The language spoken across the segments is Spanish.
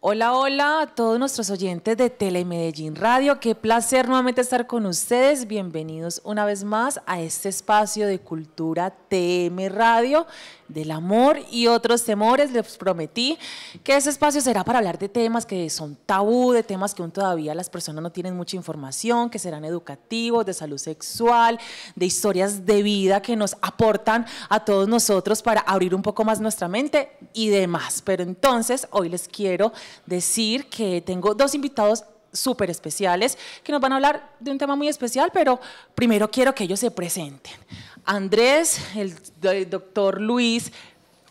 Hola, hola a todos nuestros oyentes de Tele Medellín Radio. Qué placer nuevamente estar con ustedes. Bienvenidos una vez más a este espacio de cultura TM Radio, del amor y otros temores. Les prometí que ese espacio será para hablar de temas que son tabú, de temas que aún todavía las personas no tienen mucha información, que serán educativos, de salud sexual, de historias de vida que nos aportan a todos nosotros para abrir un poco más nuestra mente y demás. Pero entonces hoy les quiero decir que tengo dos invitados súper especiales que nos van a hablar de un tema muy especial, pero primero quiero que ellos se presenten. Andrés, el, doctor Luis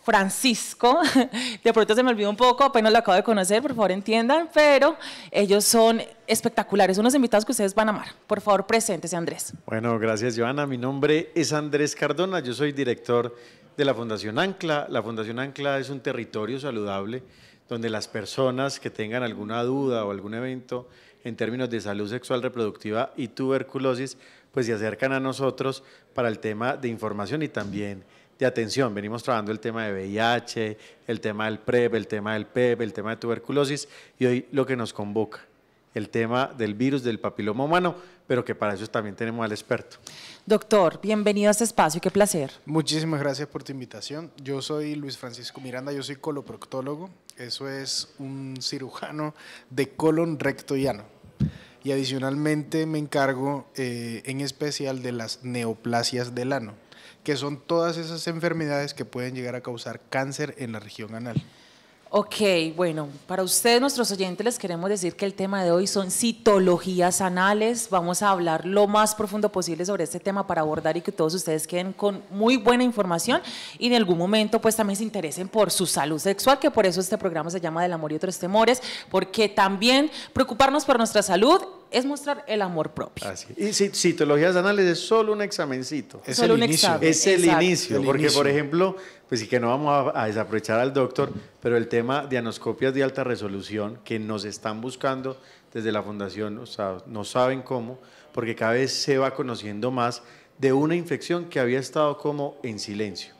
Francisco, de pronto se me olvidó un poco, apenas lo acabo de conocer, por favor entiendan, pero ellos son espectaculares, unos invitados que ustedes van a amar. Por favor, preséntese Andrés. Bueno, gracias Joana. Mi nombre es Andrés Cardona, yo soy director de la Fundación Ancla. La Fundación Ancla es un territorio saludable donde las personas que tengan alguna duda o algún evento en términos de salud sexual reproductiva y tuberculosis, pues se acercan a nosotros para el tema de información y también de atención. Venimos trabajando el tema de VIH, el tema del PREP, e el tema del PEP, e el tema de tuberculosis y hoy lo que nos convoca, el tema del virus del papiloma humano pero que para eso también tenemos al experto. Doctor, bienvenido a este espacio, qué placer. Muchísimas gracias por tu invitación. Yo soy Luis Francisco Miranda, yo soy coloproctólogo, eso es un cirujano de colon recto ano, Y adicionalmente me encargo eh, en especial de las neoplasias del ano, que son todas esas enfermedades que pueden llegar a causar cáncer en la región anal. Ok, bueno, para ustedes, nuestros oyentes, les queremos decir que el tema de hoy son citologías anales. Vamos a hablar lo más profundo posible sobre este tema para abordar y que todos ustedes queden con muy buena información y en algún momento pues también se interesen por su salud sexual, que por eso este programa se llama Del Amor y otros temores, porque también preocuparnos por nuestra salud es mostrar el amor propio. Así. Y citologías anales es solo un examencito. Es solo el un inicio. es el inicio, porque por ejemplo pues sí que no vamos a, desaprovechar al doctor, pero el tema de anoscopias de alta resolución que nos están buscando desde la fundación, o sea, no saben cómo, porque cada vez se va conociendo más de una infección que había estado como en silencio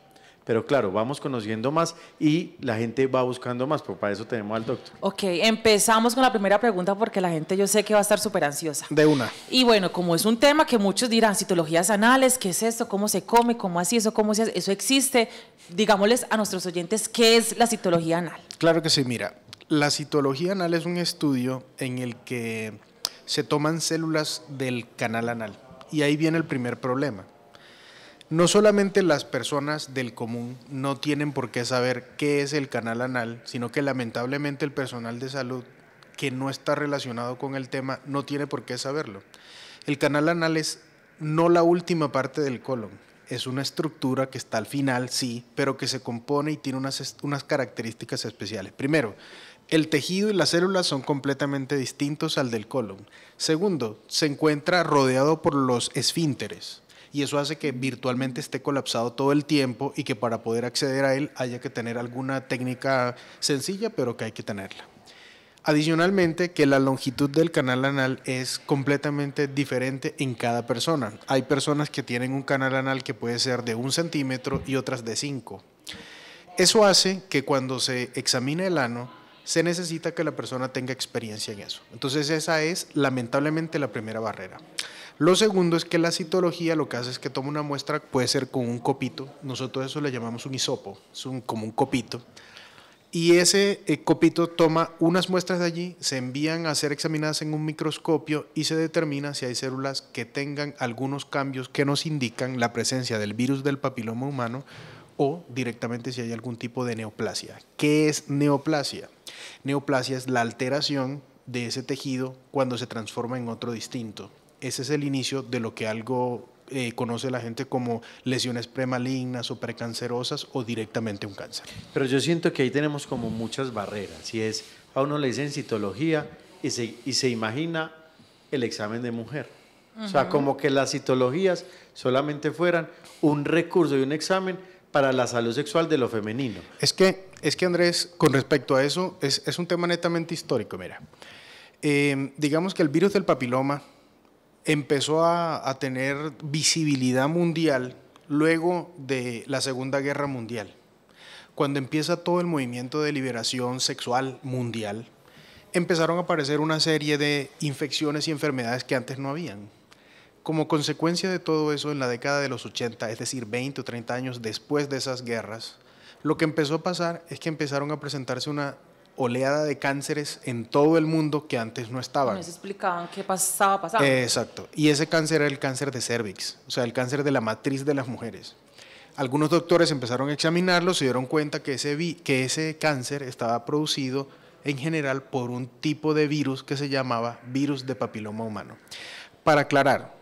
pero claro, vamos conociendo más y la gente va buscando más, por para eso tenemos al doctor. Ok, empezamos con la primera pregunta porque la gente yo sé que va a estar súper ansiosa. De una. Y bueno, como es un tema que muchos dirán, citologías anales, ¿qué es esto? ¿Cómo se come? ¿Cómo así? ¿Eso cómo se hace? ¿Eso existe? Digámosles a nuestros oyentes, ¿qué es la citología anal? Claro que sí, mira, la citología anal es un estudio en el que se toman células del canal anal. Y ahí viene el primer problema no solamente las personas del común no tienen por qué saber qué es el canal anal, sino que lamentablemente el personal de salud que no está relacionado con el tema no tiene por qué saberlo. El canal anal es no la última parte del colon, es una estructura que está al final, sí, pero que se compone y tiene unas, características especiales. Primero, el tejido y las células son completamente distintos al del colon. Segundo, se encuentra rodeado por los esfínteres y eso hace que virtualmente esté colapsado todo el tiempo y que para poder acceder a él haya que tener alguna técnica sencilla, pero que hay que tenerla. Adicionalmente, que la longitud del canal anal es completamente diferente en cada persona. Hay personas que tienen un canal anal que puede ser de un centímetro y otras de cinco. Eso hace que cuando se examine el ano, se necesita que la persona tenga experiencia en eso. Entonces esa es lamentablemente la primera barrera. Lo segundo es que la citología lo que hace es que toma una muestra, puede ser con un copito, nosotros eso le llamamos un hisopo, es un, como un copito, y ese eh, copito toma unas muestras de allí, se envían a ser examinadas en un microscopio y se determina si hay células que tengan algunos cambios que nos indican la presencia del virus del papiloma humano o directamente si hay algún tipo de neoplasia. ¿Qué es neoplasia? Neoplasia es la alteración de ese tejido cuando se transforma en otro distinto ese es el inicio de lo que algo eh, conoce la gente como lesiones premalignas o precancerosas o directamente un cáncer. Pero yo siento que ahí tenemos como muchas barreras y es, a uno le dicen citología y se, imagina el examen de mujer. O sea, como que las citologías solamente fueran un recurso y un examen para la salud sexual de lo femenino. Es que, es que Andrés, con respecto a eso, es, un tema netamente histórico. Mira, eh, digamos que el virus del papiloma, empezó a, tener visibilidad mundial luego de la Segunda Guerra Mundial, cuando empieza todo el movimiento de liberación sexual mundial, empezaron a aparecer una serie de infecciones y enfermedades que antes no habían. Como consecuencia de todo eso, en la década de los 80, es decir, 20 o 30 años después de esas guerras, lo que empezó a pasar es que empezaron a presentarse una oleada de cánceres en todo el mundo que antes no estaban. No explicaban qué pasaba pasaba. Eh, exacto. Y ese cáncer era el cáncer de cervix, o sea, el cáncer de la matriz de las mujeres. Algunos doctores empezaron a examinarlo, se dieron cuenta que ese, que ese cáncer estaba producido en general por un tipo de virus que se llamaba virus de papiloma humano. Para aclarar,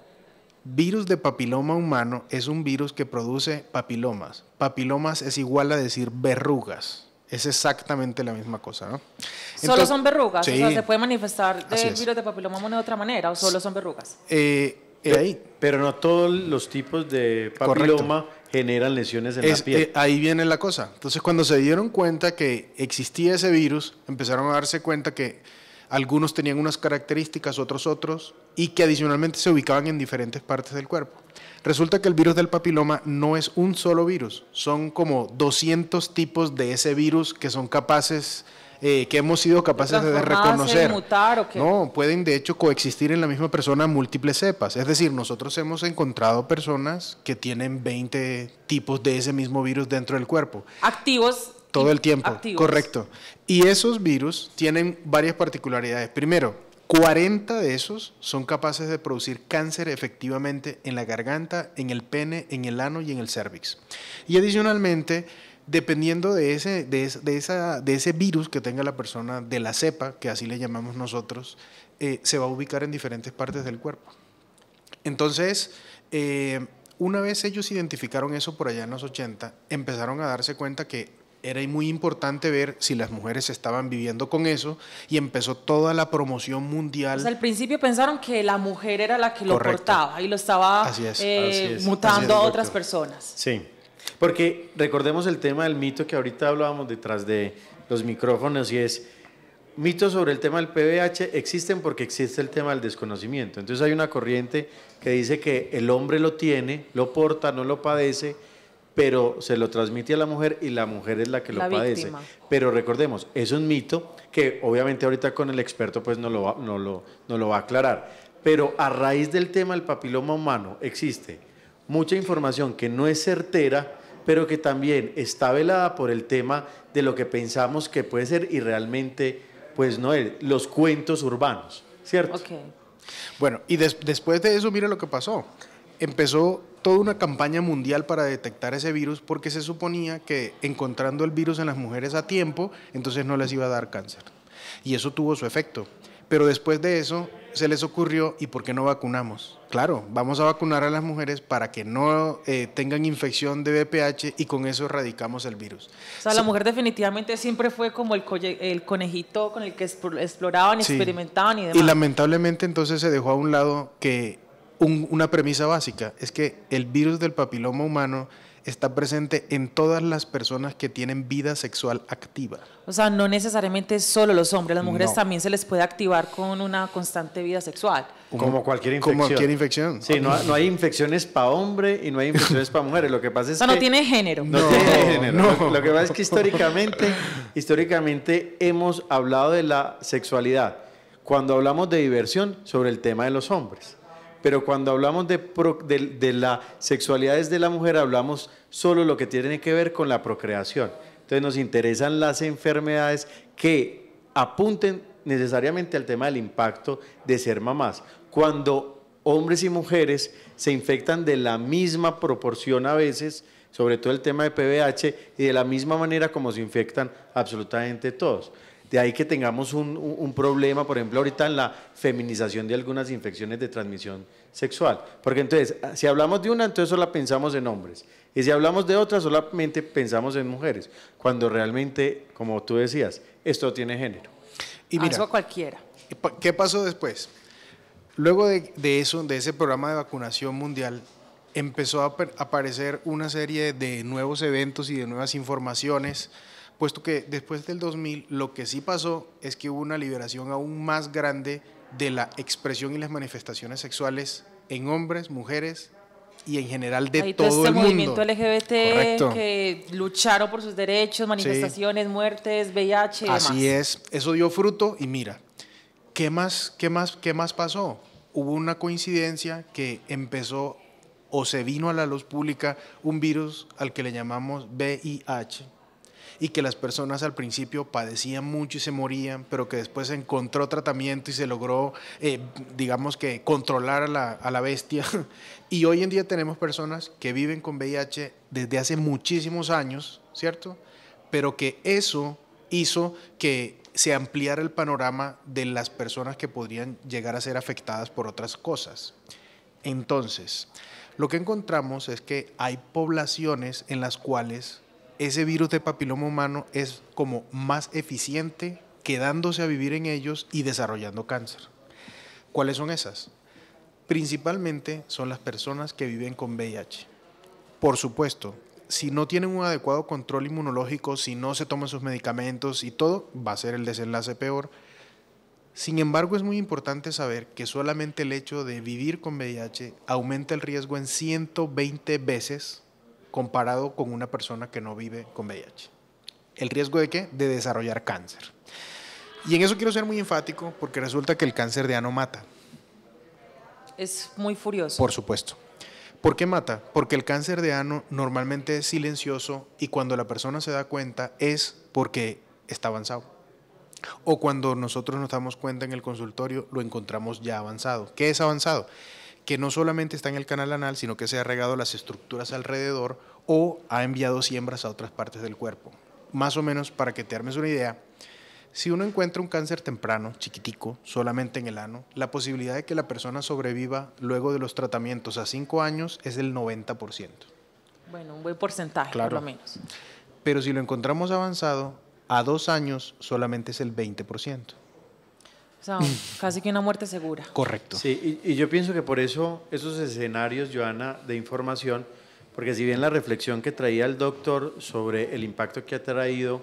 virus de papiloma humano es un virus que produce papilomas. Papilomas es igual a decir verrugas es exactamente la misma cosa. ¿no? ¿Solo son verrugas? O sea, ¿se puede manifestar el virus de papiloma de otra manera o solo son verrugas? ahí. Eh, eh, pero no todos los tipos de papiloma generan lesiones en la piel. Eh, ahí viene la cosa. Entonces, cuando se dieron cuenta que existía ese virus, empezaron a darse cuenta que algunos tenían unas características, otros otros, y que adicionalmente se ubicaban en diferentes partes del cuerpo. Resulta que el virus del papiloma no es un solo virus, son como 200 tipos de ese virus que son capaces eh, que hemos sido capaces de reconocer. Mutar, ¿o qué? No, pueden de hecho coexistir en la misma persona múltiples cepas. Es decir, nosotros hemos encontrado personas que tienen 20 tipos de ese mismo virus dentro del cuerpo. Activos todo el tiempo. Correcto. Y esos virus tienen varias particularidades. Primero, 40 de esos son capaces de producir cáncer efectivamente en la garganta, en el pene, en el ano y en el cervix. Y adicionalmente, dependiendo de ese, de, esa, de ese virus que tenga la persona, de la cepa, que así le llamamos nosotros, eh, se va a ubicar en diferentes partes del cuerpo. Entonces, eh, una vez ellos identificaron eso por allá en los 80, empezaron a darse cuenta que era muy importante ver si las mujeres estaban viviendo con eso y empezó toda la promoción mundial. O sea, al principio pensaron que la mujer era la que lo portaba y lo estaba eh, mutando a otras personas. Sí, porque recordemos el tema del mito que ahorita hablábamos detrás de los micrófonos y es mitos sobre el tema del PBH existen porque existe el tema del desconocimiento. Entonces hay una corriente que dice que el hombre lo tiene, lo porta, no lo padece pero se lo transmite a la mujer y la mujer es la que lo padece. Pero recordemos, es un mito que obviamente ahorita con el experto pues no lo, va, no lo, lo va a aclarar, pero a raíz del tema del papiloma humano existe mucha información que no es certera, pero que también está velada por el tema de lo que pensamos que puede ser y realmente pues no es, los cuentos urbanos, ¿cierto? Bueno, y después de eso, mire lo que pasó. Empezó toda una campaña mundial para detectar ese virus porque se suponía que encontrando el virus en las mujeres a tiempo, entonces no les iba a dar cáncer. Y eso tuvo su efecto. Pero después de eso se les ocurrió, ¿y por qué no vacunamos? Claro, vamos a vacunar a las mujeres para que no eh, tengan infección de VPH y con eso erradicamos el virus. O sea, la mujer definitivamente siempre fue como el, el conejito con el que exploraban, y experimentaban y demás. Y lamentablemente entonces se dejó a un lado que una premisa básica, es que el virus del papiloma humano está presente en todas las personas que tienen vida sexual activa. O sea, no necesariamente solo los hombres, las mujeres también se les puede activar con una constante vida sexual. Como cualquier infección. Como cualquier infección. Sí, no, hay infecciones para hombres y no hay infecciones para mujeres. Lo que pasa es que no tiene género. No, tiene género. Lo, lo que pasa es que históricamente, históricamente hemos hablado de la sexualidad cuando hablamos de diversión sobre el tema de los hombres pero cuando hablamos de, las sexualidades de la mujer, hablamos solo lo que tiene que ver con la procreación. Entonces nos interesan las enfermedades que apunten necesariamente al tema del impacto de ser mamás. Cuando hombres y mujeres se infectan de la misma proporción a veces, sobre todo el tema de PBH, y de la misma manera como se infectan absolutamente todos. De ahí que tengamos un, problema, por ejemplo, ahorita en la feminización de algunas infecciones de transmisión sexual. Porque entonces, ah, si hablamos de una, entonces solo pensamos en hombres. Y si hablamos de otra, solamente pensamos en mujeres. Cuando realmente, como tú decías, esto tiene género. Y mira, cualquiera. ¿Qué pasó después? Luego de, eso, de ese programa de vacunación mundial, empezó a aparecer una serie de nuevos eventos y de nuevas informaciones puesto que después del 2000 lo que sí pasó es que hubo una liberación aún más grande de la expresión y las manifestaciones sexuales en hombres, mujeres y en general de todo, este el movimiento LGBT que lucharon por sus derechos, manifestaciones, muertes, VIH. Así es, eso dio fruto y mira, ¿qué más, qué más, qué más pasó? Hubo una coincidencia que empezó o se vino a la luz pública un virus al que le llamamos VIH, y que las personas al principio padecían mucho y se morían, pero que después se encontró tratamiento y se logró, eh, digamos que, controlar a la, a la bestia. Y hoy en día tenemos personas que viven con VIH desde hace muchísimos años, ¿cierto? Pero que eso hizo que se ampliara el panorama de las personas que podrían llegar a ser afectadas por otras cosas. Entonces, lo que encontramos es que hay poblaciones en las cuales ese virus de papiloma humano es como más eficiente quedándose a vivir en ellos y desarrollando cáncer. ¿Cuáles son esas? Principalmente son las personas que viven con VIH. Por supuesto, si no tienen un adecuado control inmunológico, si no se toman sus medicamentos y todo, va a ser el desenlace peor. Sin embargo, es muy importante saber que solamente el hecho de vivir con VIH aumenta el riesgo en 120 veces comparado con una persona que no vive con VIH. ¿El riesgo de qué? De desarrollar cáncer. Y en eso quiero ser muy enfático porque resulta que el cáncer de ano mata. Es muy furioso. Por supuesto. ¿Por qué mata? Porque el cáncer de ano normalmente es silencioso y cuando la persona se da cuenta es porque está avanzado. O cuando nosotros nos damos cuenta en el consultorio lo encontramos ya avanzado. ¿Qué es avanzado? que no solamente está en el canal anal, sino que se ha regado las estructuras alrededor o ha enviado siembras a otras partes del cuerpo. Más o menos para que te armes una idea, si uno encuentra un cáncer temprano, chiquitico, solamente en el ano, la posibilidad de que la persona sobreviva luego de los tratamientos a cinco años es del 90%. Bueno, un buen porcentaje, por lo menos. Pero si lo encontramos avanzado, a dos años solamente es el 20%. O sea, casi que una muerte segura. Correcto. Sí, y, yo pienso que por eso esos escenarios, Joana, de información, porque si bien la reflexión que traía el doctor sobre el impacto que ha traído,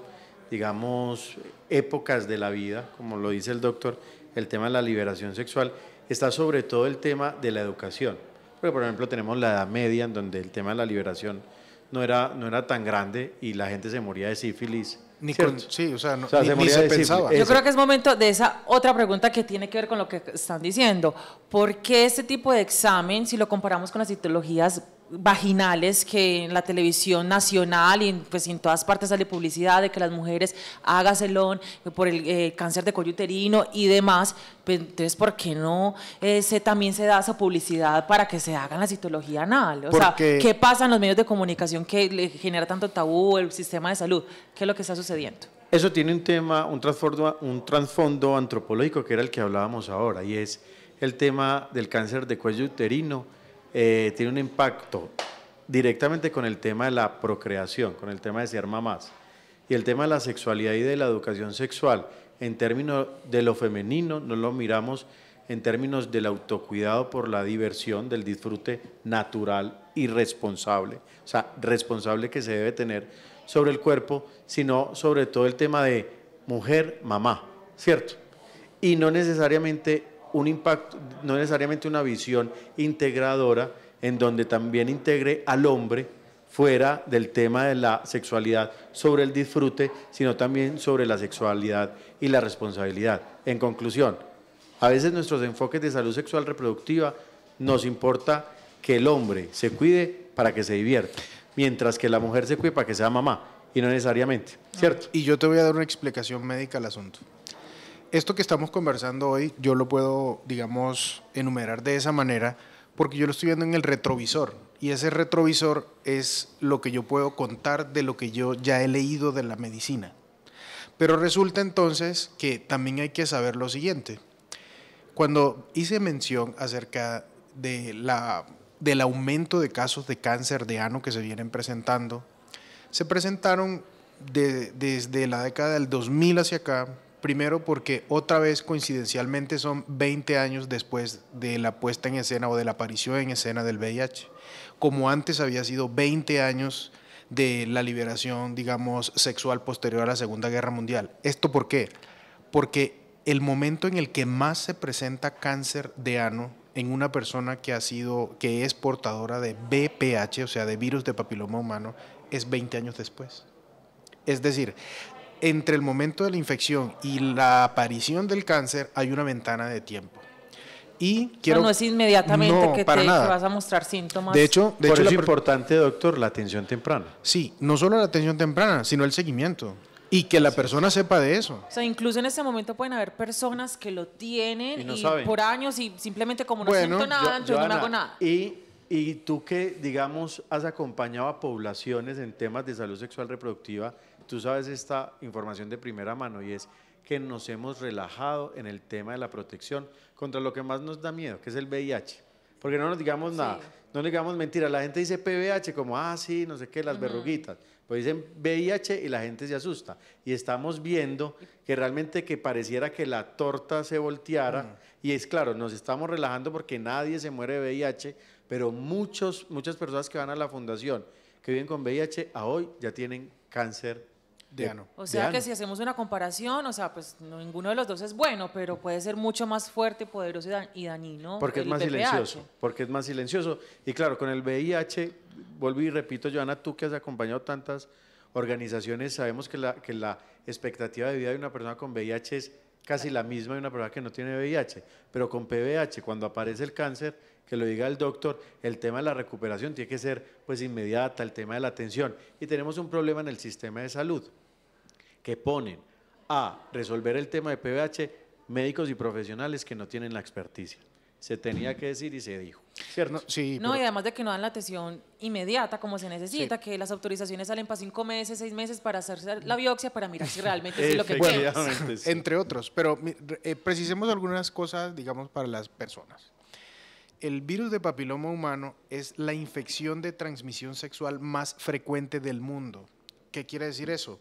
digamos, épocas de la vida, como lo dice el doctor, el tema de la liberación sexual, está sobre todo el tema de la educación. Porque, por ejemplo, tenemos la Edad Media, en donde el tema de la liberación no era, no era tan grande y la gente se moría de sífilis sí, o sea, no, Yo creo que es momento de esa otra pregunta que tiene que ver con lo que están diciendo. ¿Por qué este tipo de examen, si lo comparamos con las citologías vaginales que en la televisión nacional y en, pues en todas partes sale publicidad de que las mujeres hagan celón por el eh, cáncer de cuello uterino y demás, pues, entonces ¿por qué no eh, se, también se da esa publicidad para que se hagan la citología anal? O sea, ¿qué pasa en los medios de comunicación que le genera tanto tabú el sistema de salud? ¿Qué es lo que está sucediendo? Eso tiene un tema, un un trasfondo antropológico que era el que hablábamos ahora y es el tema del cáncer de cuello uterino eh, tiene un impacto directamente con el tema de la procreación, con el tema de ser mamás y el tema de la sexualidad y de la educación sexual. En términos de lo femenino, no lo miramos en términos del autocuidado por la diversión, del disfrute natural y responsable, o sea, responsable que se debe tener sobre el cuerpo, sino sobre todo el tema de mujer, mamá, ¿cierto? Y no necesariamente un impacto, no necesariamente una visión integradora, en donde también integre al hombre fuera del tema de la sexualidad sobre el disfrute, sino también sobre la sexualidad y la responsabilidad. En conclusión, a veces nuestros enfoques de salud sexual reproductiva nos importa que el hombre se cuide para que se divierta, mientras que la mujer se cuide para que sea mamá, y no necesariamente, ¿cierto? Y yo te voy a dar una explicación médica al asunto esto que estamos conversando hoy, yo lo puedo, digamos, enumerar de esa manera, porque yo lo estoy viendo en el retrovisor. Y ese retrovisor es lo que yo puedo contar de lo que yo ya he leído de la medicina. Pero resulta entonces que también hay que saber lo siguiente. Cuando hice mención acerca de la, del aumento de casos de cáncer de ano que se vienen presentando, se presentaron desde la década del 2000 hacia acá Primero porque otra vez coincidencialmente son 20 años después de la puesta en escena o de la aparición en escena del VIH, como antes había sido 20 años de la liberación, digamos, sexual posterior a la Segunda Guerra Mundial. ¿Esto por qué? Porque el momento en el que más se presenta cáncer de ano en una persona que ha sido, que es portadora de BPH, o sea, de virus de papiloma humano, es 20 años después. Es decir, entre el momento de la infección y la aparición del cáncer hay una ventana de tiempo. Y quiero, no, es inmediatamente que, te, vas a mostrar síntomas. De hecho, de Por hecho, eso es importante, doctor, la atención temprana. Sí, no solo la atención temprana, sino el seguimiento. Y que la persona sepa de eso. O sea, incluso en este momento pueden haber personas que lo tienen y, por años y simplemente como no bueno, siento nada, no hago nada. Y, y tú que, digamos, has acompañado a poblaciones en temas de salud sexual reproductiva, tú sabes esta información de primera mano y es que nos hemos relajado en el tema de la protección contra lo que más nos da miedo, que es el VIH. Porque no nos digamos nada, no nos digamos mentira. La gente dice PVH como, ah, sí, no sé qué, las verruguitas. Pues dicen VIH y la gente se asusta. Y estamos viendo que realmente que pareciera que la torta se volteara. Y es claro, nos estamos relajando porque nadie se muere de VIH, pero muchos, muchas personas que van a la fundación que viven con VIH a hoy ya tienen cáncer o sea que si hacemos una comparación, o sea, pues ninguno de los dos es bueno, pero puede ser mucho más fuerte, poderoso y, y dañino. Porque es más silencioso, porque es más silencioso. Y claro, con el VIH, vuelvo y repito, Joana, tú que has acompañado tantas organizaciones, sabemos que la, que la expectativa de vida de una persona con VIH es casi la misma de una persona que no tiene VIH, pero con PVH, cuando aparece el cáncer, que lo diga el doctor, el tema de la recuperación tiene que ser pues inmediata, el tema de la atención. Y tenemos un problema en el sistema de salud que ponen a resolver el tema de PBH médicos y profesionales que no tienen la experticia. Se tenía que decir y se dijo. No, y además de que no dan la atención inmediata como se necesita, que las autorizaciones salen para cinco meses, seis meses para hacer la biopsia para mirar si realmente es lo que bueno, Entre otros, pero eh, precisemos algunas cosas, digamos, para las personas el virus de papiloma humano es la infección de transmisión sexual más frecuente del mundo. ¿Qué quiere decir eso?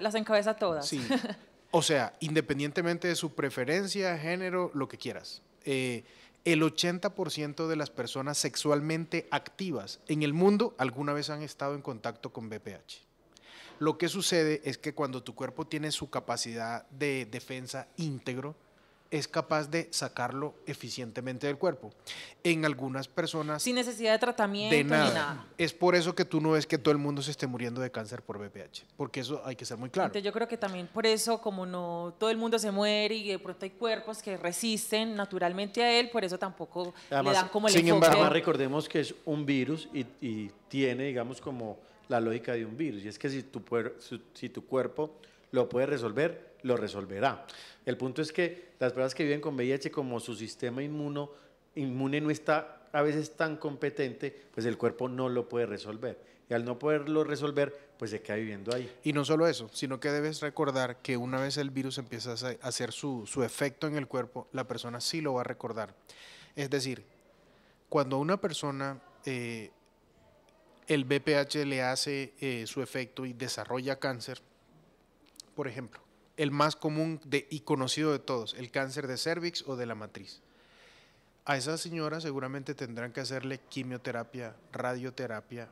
las encabeza todas. O sea, independientemente de su preferencia, género, lo que quieras. Eh, el 80% de las personas sexualmente activas en el mundo alguna vez han estado en contacto con BPH. Lo que sucede es que cuando tu cuerpo tiene su capacidad de defensa íntegro, es capaz de sacarlo eficientemente del cuerpo. En algunas personas... Sin necesidad de tratamiento nada. Es por eso que tú no ves que todo el mundo se esté muriendo de cáncer por BPH, porque eso hay que ser muy claro. yo creo que también por eso, como no todo el mundo se muere y de pronto hay cuerpos que resisten naturalmente a él, por eso tampoco le dan como el sin Embargo, recordemos que es un virus y, tiene, digamos, como la lógica de un virus, y es que si tu cuerpo lo puede resolver, lo resolverá. El punto es que las personas que viven con VIH, como su sistema inmuno, inmune no está a veces tan competente, pues el cuerpo no lo puede resolver. Y al no poderlo resolver, pues se queda viviendo ahí. Y no solo eso, sino que debes recordar que una vez el virus empieza a hacer su, su efecto en el cuerpo, la persona sí lo va a recordar. Es decir, cuando a una persona eh, el BPH le hace eh, su efecto y desarrolla cáncer, por ejemplo, el más común de, y conocido de todos, el cáncer de cervix o de la matriz. A esas señora seguramente tendrán que hacerle quimioterapia, radioterapia,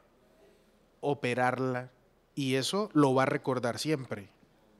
operarla, y eso lo va a recordar siempre.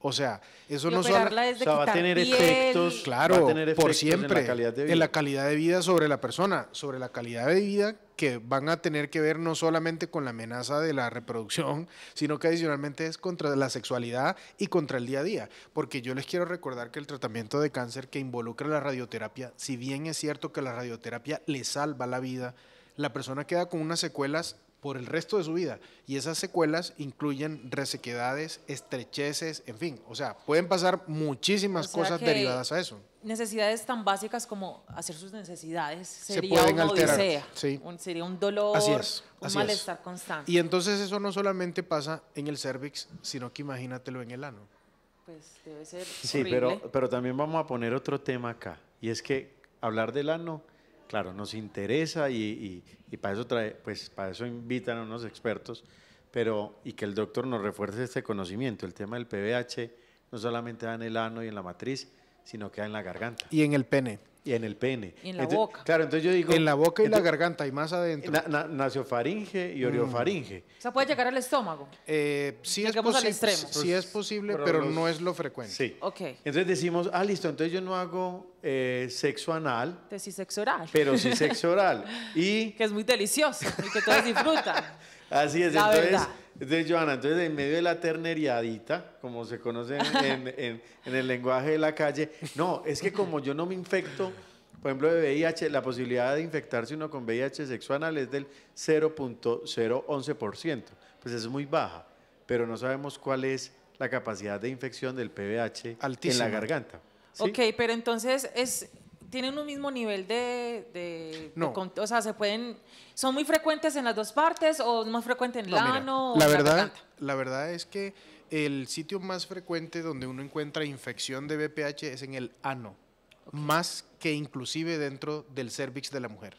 O sea, eso no solo va a tener efectos, claro, tener efectos por siempre en la calidad de vida sobre la persona, sobre la calidad de vida que van a tener que ver no solamente con la amenaza de la reproducción, sino que adicionalmente es contra la sexualidad y contra el día a día. Porque yo les quiero recordar que el tratamiento de cáncer que involucra la radioterapia, si bien es cierto que la radioterapia le salva la vida, la persona queda con unas secuelas por el resto de su vida. Y esas secuelas incluyen resequedades, estrecheces, en fin. O sea, pueden pasar muchísimas cosas derivadas a eso necesidades tan básicas como hacer sus necesidades sería una un, sería un dolor, un malestar constante. Y entonces eso no solamente pasa en el cervix, sino que imagínatelo en el ano. Pues debe ser Sí, pero, pero también vamos a poner otro tema acá, y es que hablar del ano, claro, nos interesa y, para eso trae, pues para eso invitan a unos expertos, pero y que el doctor nos refuerce este conocimiento, el tema del PVH no solamente da en el ano y en la matriz, sino queda en la garganta. Y en el pene. Y en el pene. Y en la boca. Claro, entonces yo digo. En la boca y la garganta y más adentro. Naciofaringe y oriofaringe. Mm. O sea, puede llegar al estómago. Eh, es al extremo. es posible, pero, no es lo frecuente. Sí. Ok. Entonces decimos, ah, listo, entonces yo no hago eh, sexo anal. Entonces sí sexo oral. Pero sí sexo oral. y... Que es muy delicioso y que todos disfrutan. Así es, entonces entonces, Joana, entonces en medio de la terneriadita, como se conoce en, el lenguaje de la calle, no, es que como yo no me infecto, por ejemplo, de VIH, la posibilidad de infectarse uno con VIH sexual es del 0.011%, pues es muy baja, pero no sabemos cuál es la capacidad de infección del PBH en la garganta. Ok, pero entonces es, tienen un mismo nivel de, de, o sea, se pueden, son muy frecuentes en las dos partes o más frecuente en el ano? la verdad, la, verdad es que el sitio más frecuente donde uno encuentra infección de BPH es en el ano, más que inclusive dentro del cervix de la mujer.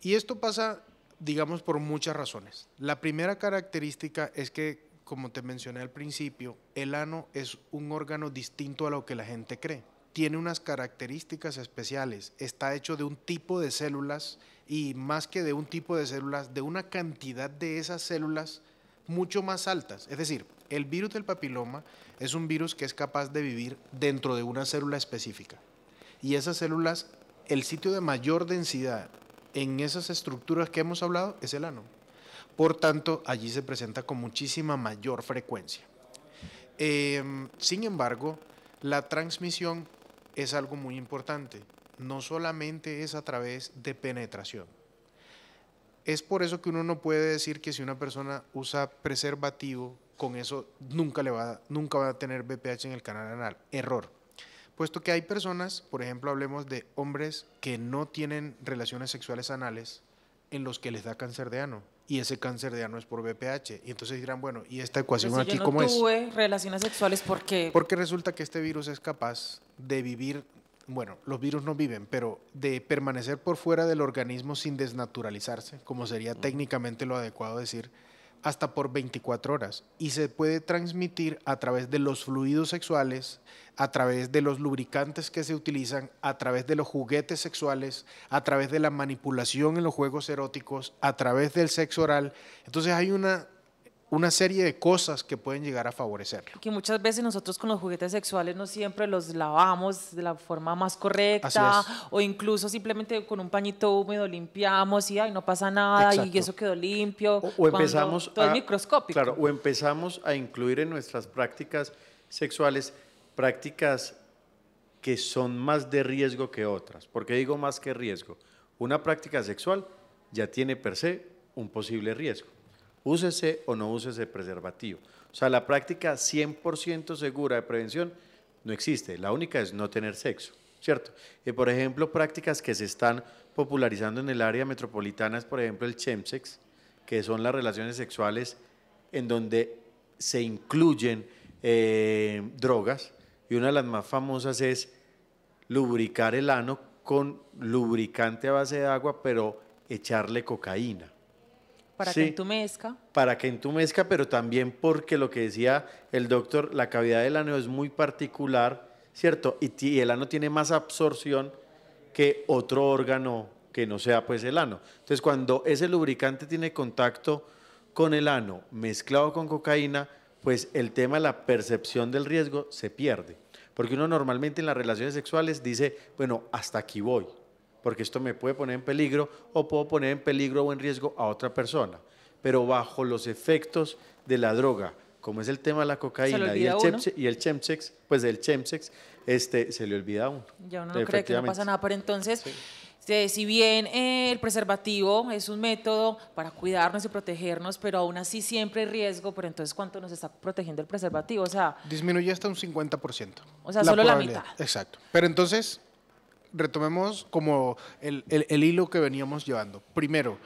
Y esto pasa, digamos, por muchas razones. La primera característica es que, como te mencioné al principio, el ano es un órgano distinto a lo que la gente cree tiene unas características especiales. Está hecho de un tipo de células y más que de un tipo de células, de una cantidad de esas células mucho más altas. Es decir, el virus del papiloma es un virus que es capaz de vivir dentro de una célula específica. Y esas células, el sitio de mayor densidad en esas estructuras que hemos hablado es el ano. Por tanto, allí se presenta con muchísima mayor frecuencia. Em, sin embargo, la transmisión es algo muy importante. No solamente es a través de penetración. Es por eso que uno no puede decir que si una persona usa preservativo, con eso nunca, le va, nunca va a tener BPH en el canal anal. Error. Puesto que hay personas, por ejemplo, hablemos de hombres que no tienen relaciones sexuales anales en los que les da cáncer de ano y ese cáncer de ano es por BPH. Y entonces dirán, bueno, ¿y esta pues ecuación aquí yo no cómo tuve relaciones sexuales, Porque resulta que este virus es capaz de vivir, bueno, los virus no viven, pero de permanecer por fuera del organismo sin desnaturalizarse, como sería técnicamente lo adecuado decir hasta por 24 horas y se puede transmitir a través de los fluidos sexuales, a través de los lubricantes que se utilizan, a través de los juguetes sexuales, a través de la manipulación en los juegos eróticos, a través del sexo oral. Entonces hay una una serie de cosas que pueden llegar a favorecerlo. Que muchas veces nosotros con los juguetes sexuales no siempre los lavamos de la forma más correcta o incluso simplemente con un pañito húmedo limpiamos y ay, no pasa nada y eso quedó limpio. O, empezamos todo a, es microscópico. Claro, o empezamos a incluir en nuestras prácticas sexuales prácticas que son más de riesgo que otras. porque digo más que riesgo? Una práctica sexual ya tiene per se un posible riesgo úsese o no úsese preservativo. O sea, la práctica 100% segura de prevención no existe. La única es no tener sexo, ¿cierto? Y por ejemplo, prácticas que se están popularizando en el área metropolitana es, por ejemplo, el chemsex, que son las relaciones sexuales en donde se incluyen eh, drogas. Y una de las más famosas es lubricar el ano con lubricante a base de agua, pero echarle cocaína. Para que entumezca. Para que entumezca, pero también porque lo que decía el doctor, la cavidad del ano es muy particular, ¿cierto? Y, el ano tiene más absorción que otro órgano que no sea pues el ano. Entonces, cuando ese lubricante tiene contacto con el ano mezclado con cocaína, pues el tema de la percepción del riesgo se pierde. Porque uno normalmente en las relaciones sexuales dice, bueno, hasta aquí voy porque esto me puede poner en peligro o puedo poner en peligro o en riesgo a otra persona. Pero bajo los efectos de la droga, como es el tema de la cocaína y el, chemsex, y el pues del chemsex, este, se le olvida a uno. Ya uno no cree que no pasa nada, pero entonces... Si bien eh, el preservativo es un método para cuidarnos y protegernos, pero aún así siempre hay riesgo, pero entonces ¿cuánto nos está protegiendo el preservativo? O sea, disminuye hasta un 50%. O sea, solo la mitad. Exacto. Pero entonces, retomemos como el, hilo que veníamos llevando. Primero,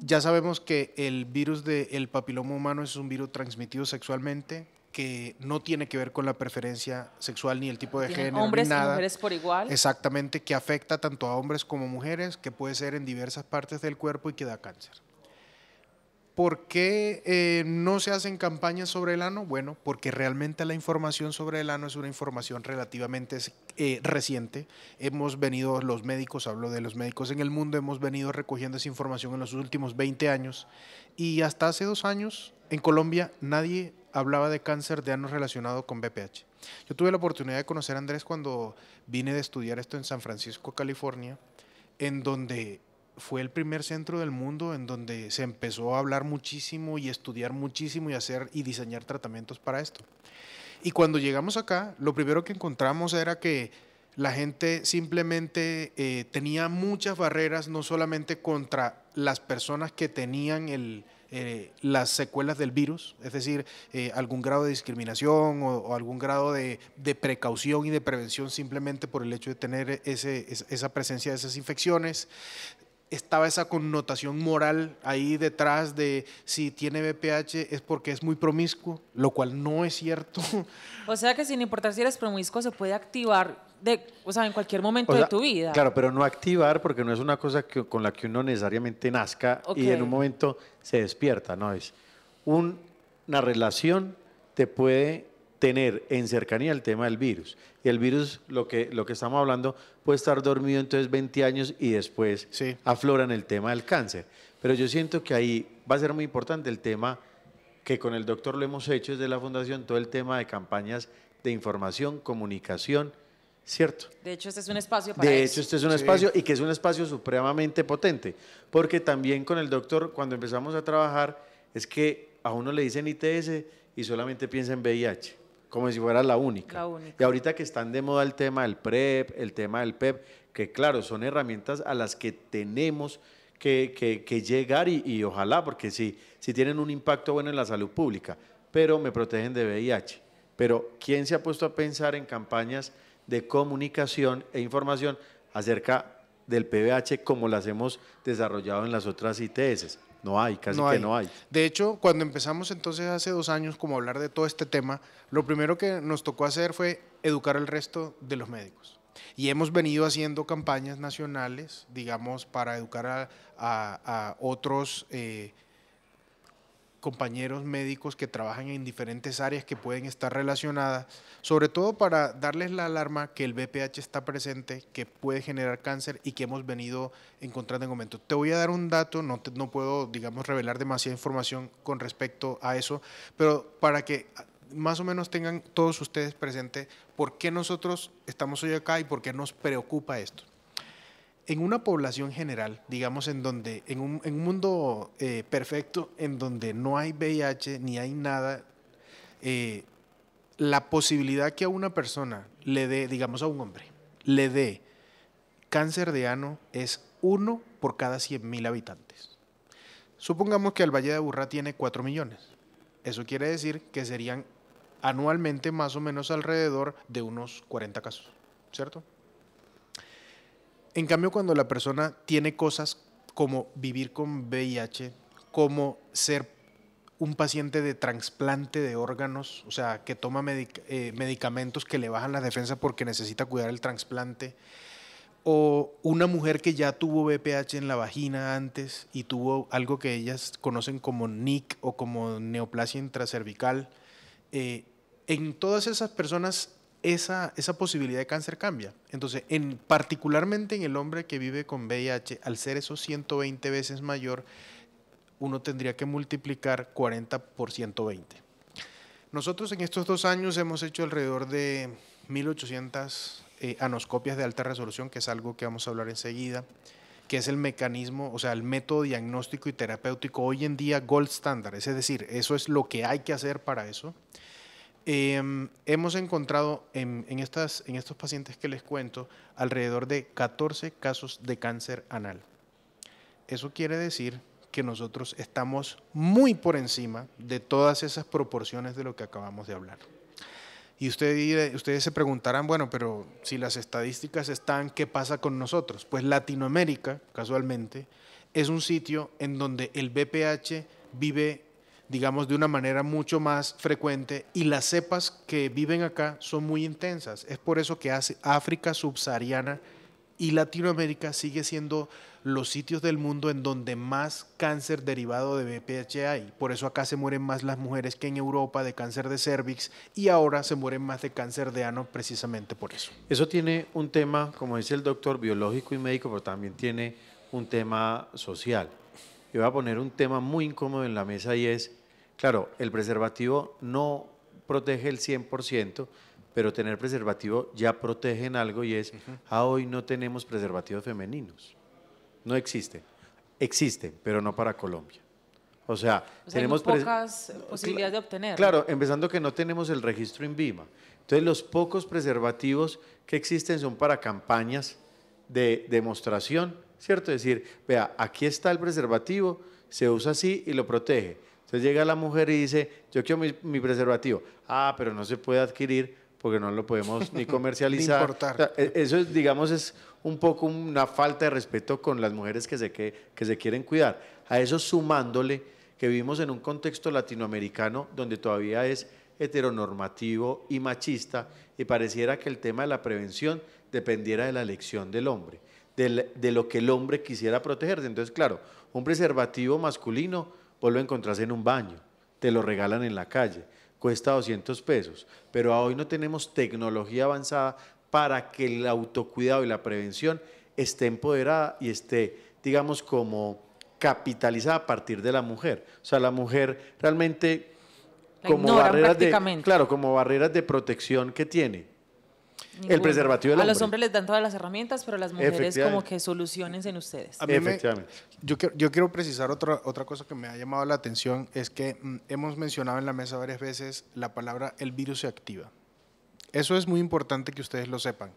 ya sabemos que el virus del el papiloma humano es un virus transmitido sexualmente que no tiene que ver con la preferencia sexual ni el tipo de género. ni nada. mujeres por igual. Exactamente, que afecta tanto a hombres como mujeres, que puede ser en diversas partes del cuerpo y que da cáncer. ¿Por qué eh, no se hacen campañas sobre el ano? Bueno, porque realmente la información sobre el ano es una información relativamente eh, reciente. Hemos venido, los médicos, hablo de los médicos en el mundo, hemos venido recogiendo esa información en los últimos 20 años. Y hasta hace dos años, en Colombia, nadie hablaba de cáncer de ano relacionado con BPH. Yo tuve la oportunidad de conocer a Andrés cuando vine de estudiar esto en San Francisco, California, en donde fue el primer centro del mundo en donde se empezó a hablar muchísimo y estudiar muchísimo y hacer y diseñar tratamientos para esto. Y cuando llegamos acá, lo primero que encontramos era que la gente simplemente eh, tenía muchas barreras, no solamente contra las personas que tenían eh, las secuelas del virus, es decir, eh, algún grado de discriminación o, algún grado de, precaución y de prevención simplemente por el hecho de tener esa presencia de esas infecciones, estaba esa connotación moral ahí detrás de si tiene BPH es porque es muy promiscuo, lo cual no es cierto. O sea que sin importar si eres promiscuo se puede activar de, o en cualquier momento de tu vida. Claro, pero no activar porque no es una cosa que, con la que uno necesariamente nazca y en un momento se despierta, no es una relación te puede tener en cercanía el tema del virus. Y el virus, lo que, lo que estamos hablando, puede estar dormido entonces 20 años y después aflora en el tema del cáncer. Pero yo siento que ahí va a ser muy importante el tema que con el doctor lo hemos hecho desde la fundación, todo el tema de campañas de información, comunicación, ¿cierto? De hecho, este es un espacio para De hecho, este es un espacio y que es un espacio supremamente potente, porque también con el doctor, cuando empezamos a trabajar, es que a uno le dicen ITS y solamente piensa en VIH. Como si fuera la única. Y ahorita que están de moda el tema del PREP, el tema del PEP, que claro, son herramientas a las que tenemos que, llegar y, ojalá, porque sí, sí tienen un impacto bueno en la salud pública, pero me protegen de VIH. Pero ¿quién se ha puesto a pensar en campañas de comunicación e información acerca del PVH como las hemos desarrollado en las otras ITS? No hay, casi que no hay. De hecho, cuando empezamos entonces hace dos años como a hablar de todo este tema, lo primero que nos tocó hacer fue educar al resto de los médicos. Y hemos venido haciendo campañas nacionales, digamos, para educar a, otros eh, compañeros médicos que trabajan en diferentes áreas que pueden estar relacionadas, sobre todo para darles la alarma que el BPH está presente, que puede generar cáncer y que hemos venido encontrando en momento. Te voy a dar un dato, no, no puedo, digamos, revelar demasiada información con respecto a eso, pero para que más o menos tengan todos ustedes presente por qué nosotros estamos hoy acá y por qué nos preocupa esto en una población general, digamos, en donde, en un, mundo eh, perfecto, en donde no hay VIH ni hay nada, eh, la posibilidad que a una persona le dé, digamos a un hombre, le dé cáncer de ano es uno por cada mil habitantes. Supongamos que el Valle de Burra tiene 4 millones. Eso quiere decir que serían anualmente más o menos alrededor de unos 40 casos, ¿cierto? En cambio, cuando la persona tiene cosas como vivir con VIH, como ser un paciente de trasplante de órganos, o sea, que toma eh, medicamentos que le bajan la defensa porque necesita cuidar el trasplante, o una mujer que ya tuvo BPH en la vagina antes y tuvo algo que ellas conocen como NIC o como neoplasia intracervical. Eh, en todas esas personas esa, esa posibilidad de cáncer cambia. Entonces, en, particularmente en el hombre que vive con VIH, al ser eso 120 veces mayor, uno tendría que multiplicar 40 por 120. Nosotros en estos dos años hemos hecho alrededor de 1.800 eh, anoscopias de alta resolución, que es algo que vamos a hablar enseguida, que es el mecanismo, o sea, el método diagnóstico y terapéutico hoy en día gold standard, es decir, eso es lo que hay que hacer para eso. Em, hemos encontrado en, estos pacientes que les cuento alrededor de 14 casos de cáncer anal. Eso quiere decir que nosotros estamos muy por encima de todas esas proporciones de lo que acabamos de hablar. Y ustedes se preguntarán, bueno, pero si las estadísticas están, ¿qué pasa con nosotros? Pues Latinoamérica, casualmente, es un sitio en donde el BPH vive digamos, de una manera mucho más frecuente y las cepas que viven acá son muy intensas. Es por eso que África subsahariana y Latinoamérica sigue siendo los sitios del mundo en donde más cáncer derivado de BPH hay. Por eso acá se mueren más las mujeres que en Europa de cáncer de cervix y ahora se mueren más de cáncer de ano precisamente por eso. Eso tiene un tema, como dice el doctor, biológico y médico, pero también tiene un tema social. Yo voy a poner un tema muy incómodo en la mesa y es Claro, el preservativo no protege el 100%, pero tener preservativo ya protege en algo y es, a ah, hoy no tenemos preservativos femeninos. No existen. Existen, pero no para Colombia. O sea, tenemos pocas posibilidades de obtener. Claro, empezando que no tenemos el registro INVIMA. Entonces, los pocos preservativos que existen son para campañas de demostración, ¿cierto? Es decir, vea, aquí está el preservativo, se usa así y lo protege entonces llega la mujer y dice, yo quiero mi, preservativo. Ah, pero no se puede adquirir porque no lo podemos ni comercializar. E, eso, es, digamos, es un poco una falta de respeto con las mujeres que se, que, que se quieren cuidar. A eso sumándole que vivimos en un contexto latinoamericano donde todavía es heteronormativo y machista y pareciera que el tema de la prevención dependiera de la elección del hombre, de, de lo que el hombre quisiera protegerse. Entonces, claro, un preservativo masculino vos lo encontrás en un baño, te lo regalan en la calle, cuesta 200 pesos, pero hoy no tenemos tecnología avanzada para que el autocuidado y la prevención esté empoderada y esté, digamos, como capitalizada a partir de la mujer. O sea, la mujer realmente como barreras claro, como barreras de protección que tiene el preservativo A los hombres les dan todas las herramientas, pero las mujeres como que soluciones en ustedes. yo, quiero, precisar otra, otra cosa que me ha llamado la atención, es que mm, hemos mencionado en la mesa varias veces la palabra el virus se activa. Eso es muy importante que ustedes lo sepan.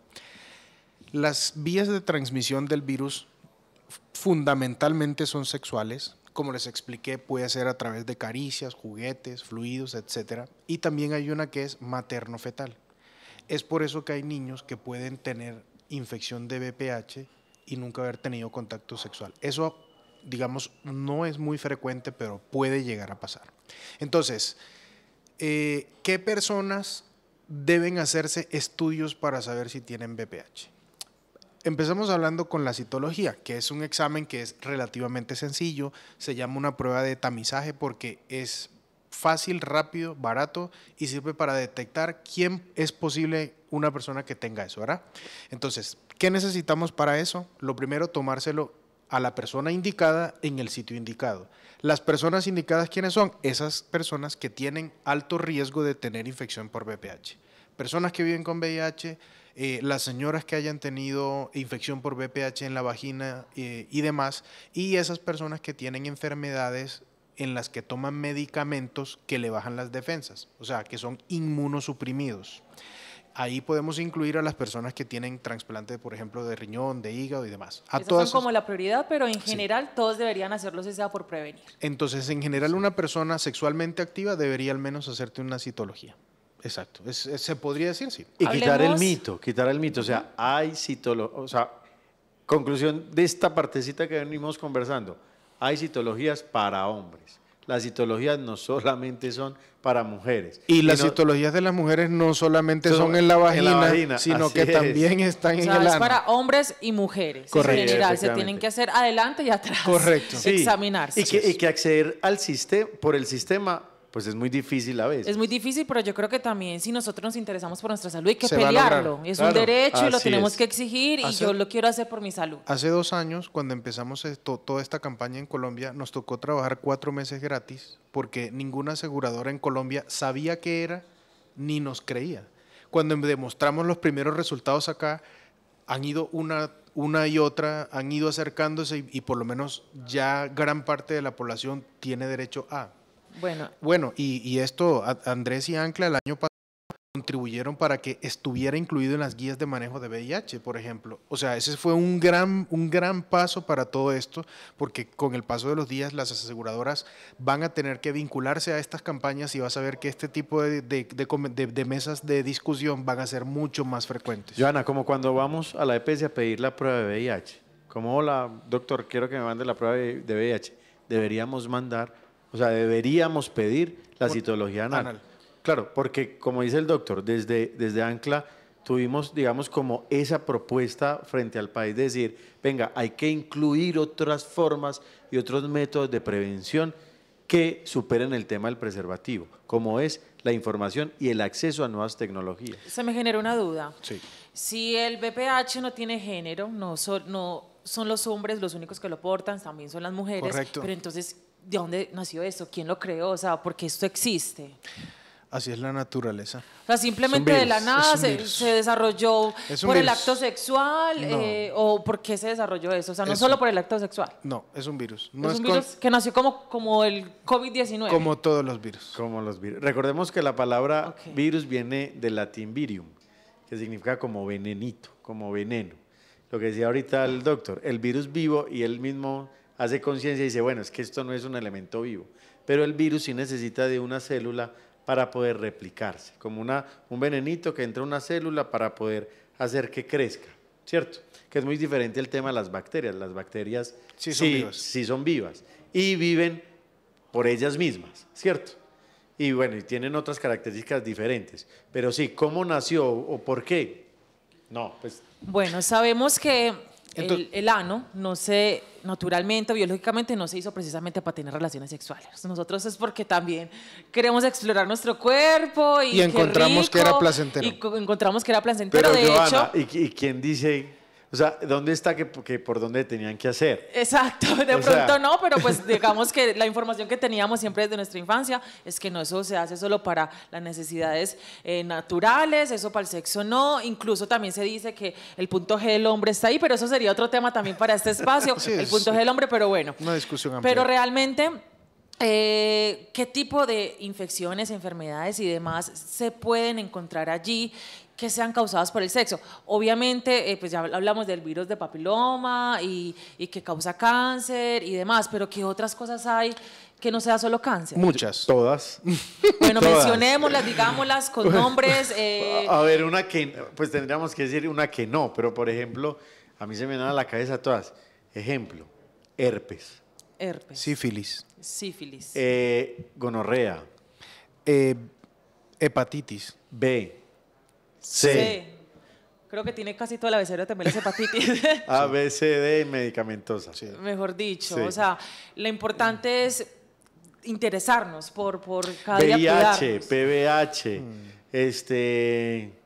Las vías de transmisión del virus fundamentalmente son sexuales, como les expliqué, puede ser a través de caricias, juguetes, fluidos, etc. Y también hay una que es materno-fetal. Es por eso que hay niños que pueden tener infección de VPH y nunca haber tenido contacto sexual. Eso, digamos, no es muy frecuente, pero puede llegar a pasar. Entonces, eh, ¿qué personas deben hacerse estudios para saber si tienen VPH? Empezamos hablando con la citología, que es un examen que es relativamente sencillo, se llama una prueba de tamizaje porque es fácil, rápido, barato y sirve para detectar quién es posible una persona que tenga eso, ¿verdad? Entonces, ¿qué necesitamos para eso? Lo primero, tomárselo a la persona indicada en el sitio indicado. Las personas indicadas, ¿quiénes son? Esas personas que tienen alto riesgo de tener infección por VPH. Personas que viven con VIH, eh, las señoras que hayan tenido infección por VPH en la vagina eh, y demás, y esas personas que tienen enfermedades en las que toman medicamentos que le bajan las defensas, o sea, que son inmunosuprimidos. Ahí podemos incluir a las personas que tienen trasplante, por ejemplo, de riñón, de hígado y demás. A son como la prioridad, pero en general todos deberían hacerlo si sea por prevenir. Entonces, en general, una persona sexualmente activa debería al menos hacerte una citología. Exacto, se podría decir, sí. Y quitar el mito, quitar el mito, o sea, hay citología, o sea, conclusión de esta partecita que venimos conversando hay citologías para hombres. Las citologías no solamente son para mujeres. Y, las citologías de las mujeres no solamente son, en, la vagina, sino que también están en el es para hombres y mujeres. Correcto. En general, se tienen que hacer adelante y atrás. Correcto. Examinarse. Y y que acceder al sistema, por el sistema pues es muy difícil a veces. Es muy difícil, pero yo creo que también si nosotros nos interesamos por nuestra salud hay que pelearlo. Es un derecho y lo tenemos que exigir y yo lo quiero hacer por mi salud. Hace dos años, cuando empezamos toda esta campaña en Colombia, nos tocó trabajar cuatro meses gratis porque ninguna aseguradora en Colombia sabía qué era ni nos creía. Cuando demostramos los primeros resultados acá, han ido una una y otra han ido acercándose y, por lo menos ya gran parte de la población tiene derecho a. Bueno, y, esto, Andrés y Ancla el año pasado contribuyeron para que estuviera incluido en las guías de manejo de VIH, por ejemplo. O sea, ese fue un gran, un gran paso para todo esto, porque con el paso de los días las aseguradoras van a tener que vincularse a estas campañas y vas a ver que este tipo de, mesas de discusión van a ser mucho más frecuentes. Joana, como cuando vamos a la EPS a pedir la prueba de VIH, como, hola, doctor, quiero que me mande la prueba de VIH, deberíamos mandar o sea, deberíamos pedir la citología anal. Claro, porque como dice el doctor, desde, desde Ancla tuvimos, digamos, como esa propuesta frente al país decir, venga, hay que incluir otras formas y otros métodos de prevención que superen el tema del preservativo, como es la información y el acceso a nuevas tecnologías. Se me genera una duda. Sí. Si el BPH no tiene género, no, no son los hombres los únicos que lo portan, también son las mujeres, Correcto. pero entonces ¿de dónde nació esto? ¿Quién lo creó? O sea, ¿por qué esto existe? Así es la naturaleza. O sea, simplemente de la nada se, desarrolló por el acto sexual eh, o por qué se desarrolló eso. O sea, no solo por el acto sexual. No, es un virus. es, un virus que nació como, como el COVID-19. Como todos los virus. Como los virus. Recordemos que la palabra virus viene del latín virium, que significa como venenito, como veneno. Lo que decía ahorita el doctor, el virus vivo y el mismo hace conciencia y dice, bueno, es que esto no es un elemento vivo. Pero el virus sí necesita de una célula para poder replicarse, como una, un venenito que entra una célula para poder hacer que crezca, ¿cierto? Que es muy diferente el tema de las bacterias. Las bacterias sí son, vivas. Sí son vivas y viven por ellas mismas, ¿cierto? Y bueno, y tienen otras características diferentes. Pero sí, ¿cómo nació o por qué? No, pues... Bueno, sabemos que el, ano no se, naturalmente, biológicamente, no se hizo precisamente para tener relaciones sexuales. Nosotros es porque también queremos explorar nuestro cuerpo y, y encontramos que era placentero. Y encontramos que era placentero. de ¿y, ¿y quién dice o sea, ¿dónde está que, por dónde tenían que hacer? Exacto, de pronto no, pero pues digamos que la información que teníamos siempre desde nuestra infancia es que no, eso se hace solo para las necesidades eh, naturales, eso para el sexo no, incluso también se dice que el punto G del hombre está ahí, pero eso sería otro tema también para este espacio, el punto G del hombre, pero bueno. Una discusión amplia. Pero realmente... Eh, qué tipo de infecciones, enfermedades y demás se pueden encontrar allí, que sean causadas por el sexo. Obviamente, eh, pues ya hablamos del virus de papiloma y, que causa cáncer y demás, pero ¿qué otras cosas hay que no sea solo cáncer? Muchas. Todas. Bueno, mencionémoslas, digámoslas con nombres. Eh, a ver, una que, pues tendríamos que decir una que no, pero por ejemplo, a mí se me dan a la cabeza todas. Ejemplo, herpes. Herpes. Sífilis. Sífilis. Eh, gonorrea. hepatitis. B. Sí. Creo que tiene casi toda la becerra también la hepatitis. A, B, C, y medicamentosa. Mejor dicho. O sea, lo importante es interesarnos por, por cada VIH, día PBH, mm. este...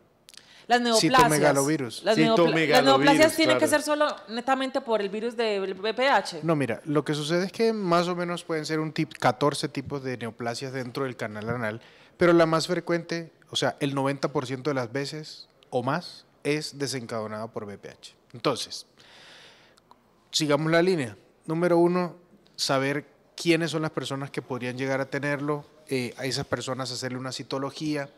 Las neoplasias. Citomegalovirus. Las, neoplasias tienen que ser solo netamente por el virus del VPH. No, mira, lo que sucede es que más o menos pueden ser un 14 tipos de neoplasias dentro del canal anal, pero la más frecuente o sea, el 90% de las veces o más es desencadenado por BPH. Entonces, sigamos la línea. Número uno, saber quiénes son las personas que podrían llegar a tenerlo, eh, a esas personas hacerle una citología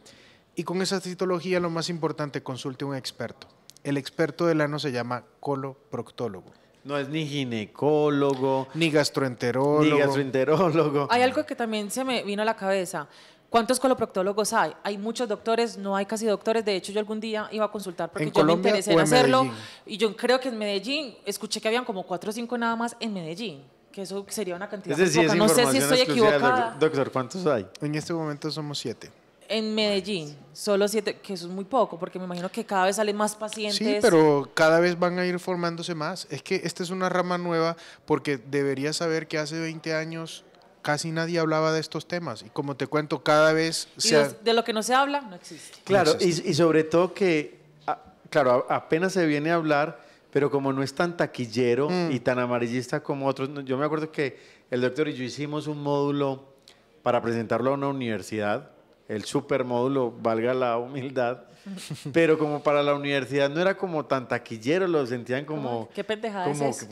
y con esa citología lo más importante, consulte un experto. El experto del ano se llama coloproctólogo. No es ni ginecólogo. Ni gastroenterólogo. Ni gastroenterólogo. Hay algo que también se me vino a la cabeza. ¿Cuántos coloproctólogos hay? Hay muchos doctores, no hay casi doctores. De hecho, yo algún día iba a consultar porque yo me interesé en, hacerlo. Y yo creo que en Medellín, escuché que habían como cuatro o cinco nada más en Medellín que eso sería una cantidad poca. No sé si estoy equivocada. Doctor, ¿cuántos hay? En este momento somos siete. En Medellín, solo siete, que eso es muy poco, porque me imagino que cada vez salen más pacientes. Sí, pero cada vez van a ir formándose más. Es que esta es una rama nueva, porque debería saber que hace 20 años casi nadie hablaba de estos temas. Y como te cuento, cada vez... De lo que no se habla, no existe. Claro, Y, sobre todo que, claro, apenas se viene a hablar, pero como no es tan taquillero mm. y tan amarillista como otros, yo me acuerdo que el doctor y yo hicimos un módulo para presentarlo a una universidad, el módulo, valga la humildad, pero como para la universidad no era como tan taquillero, lo sentían como... ¿Qué pendejada como, es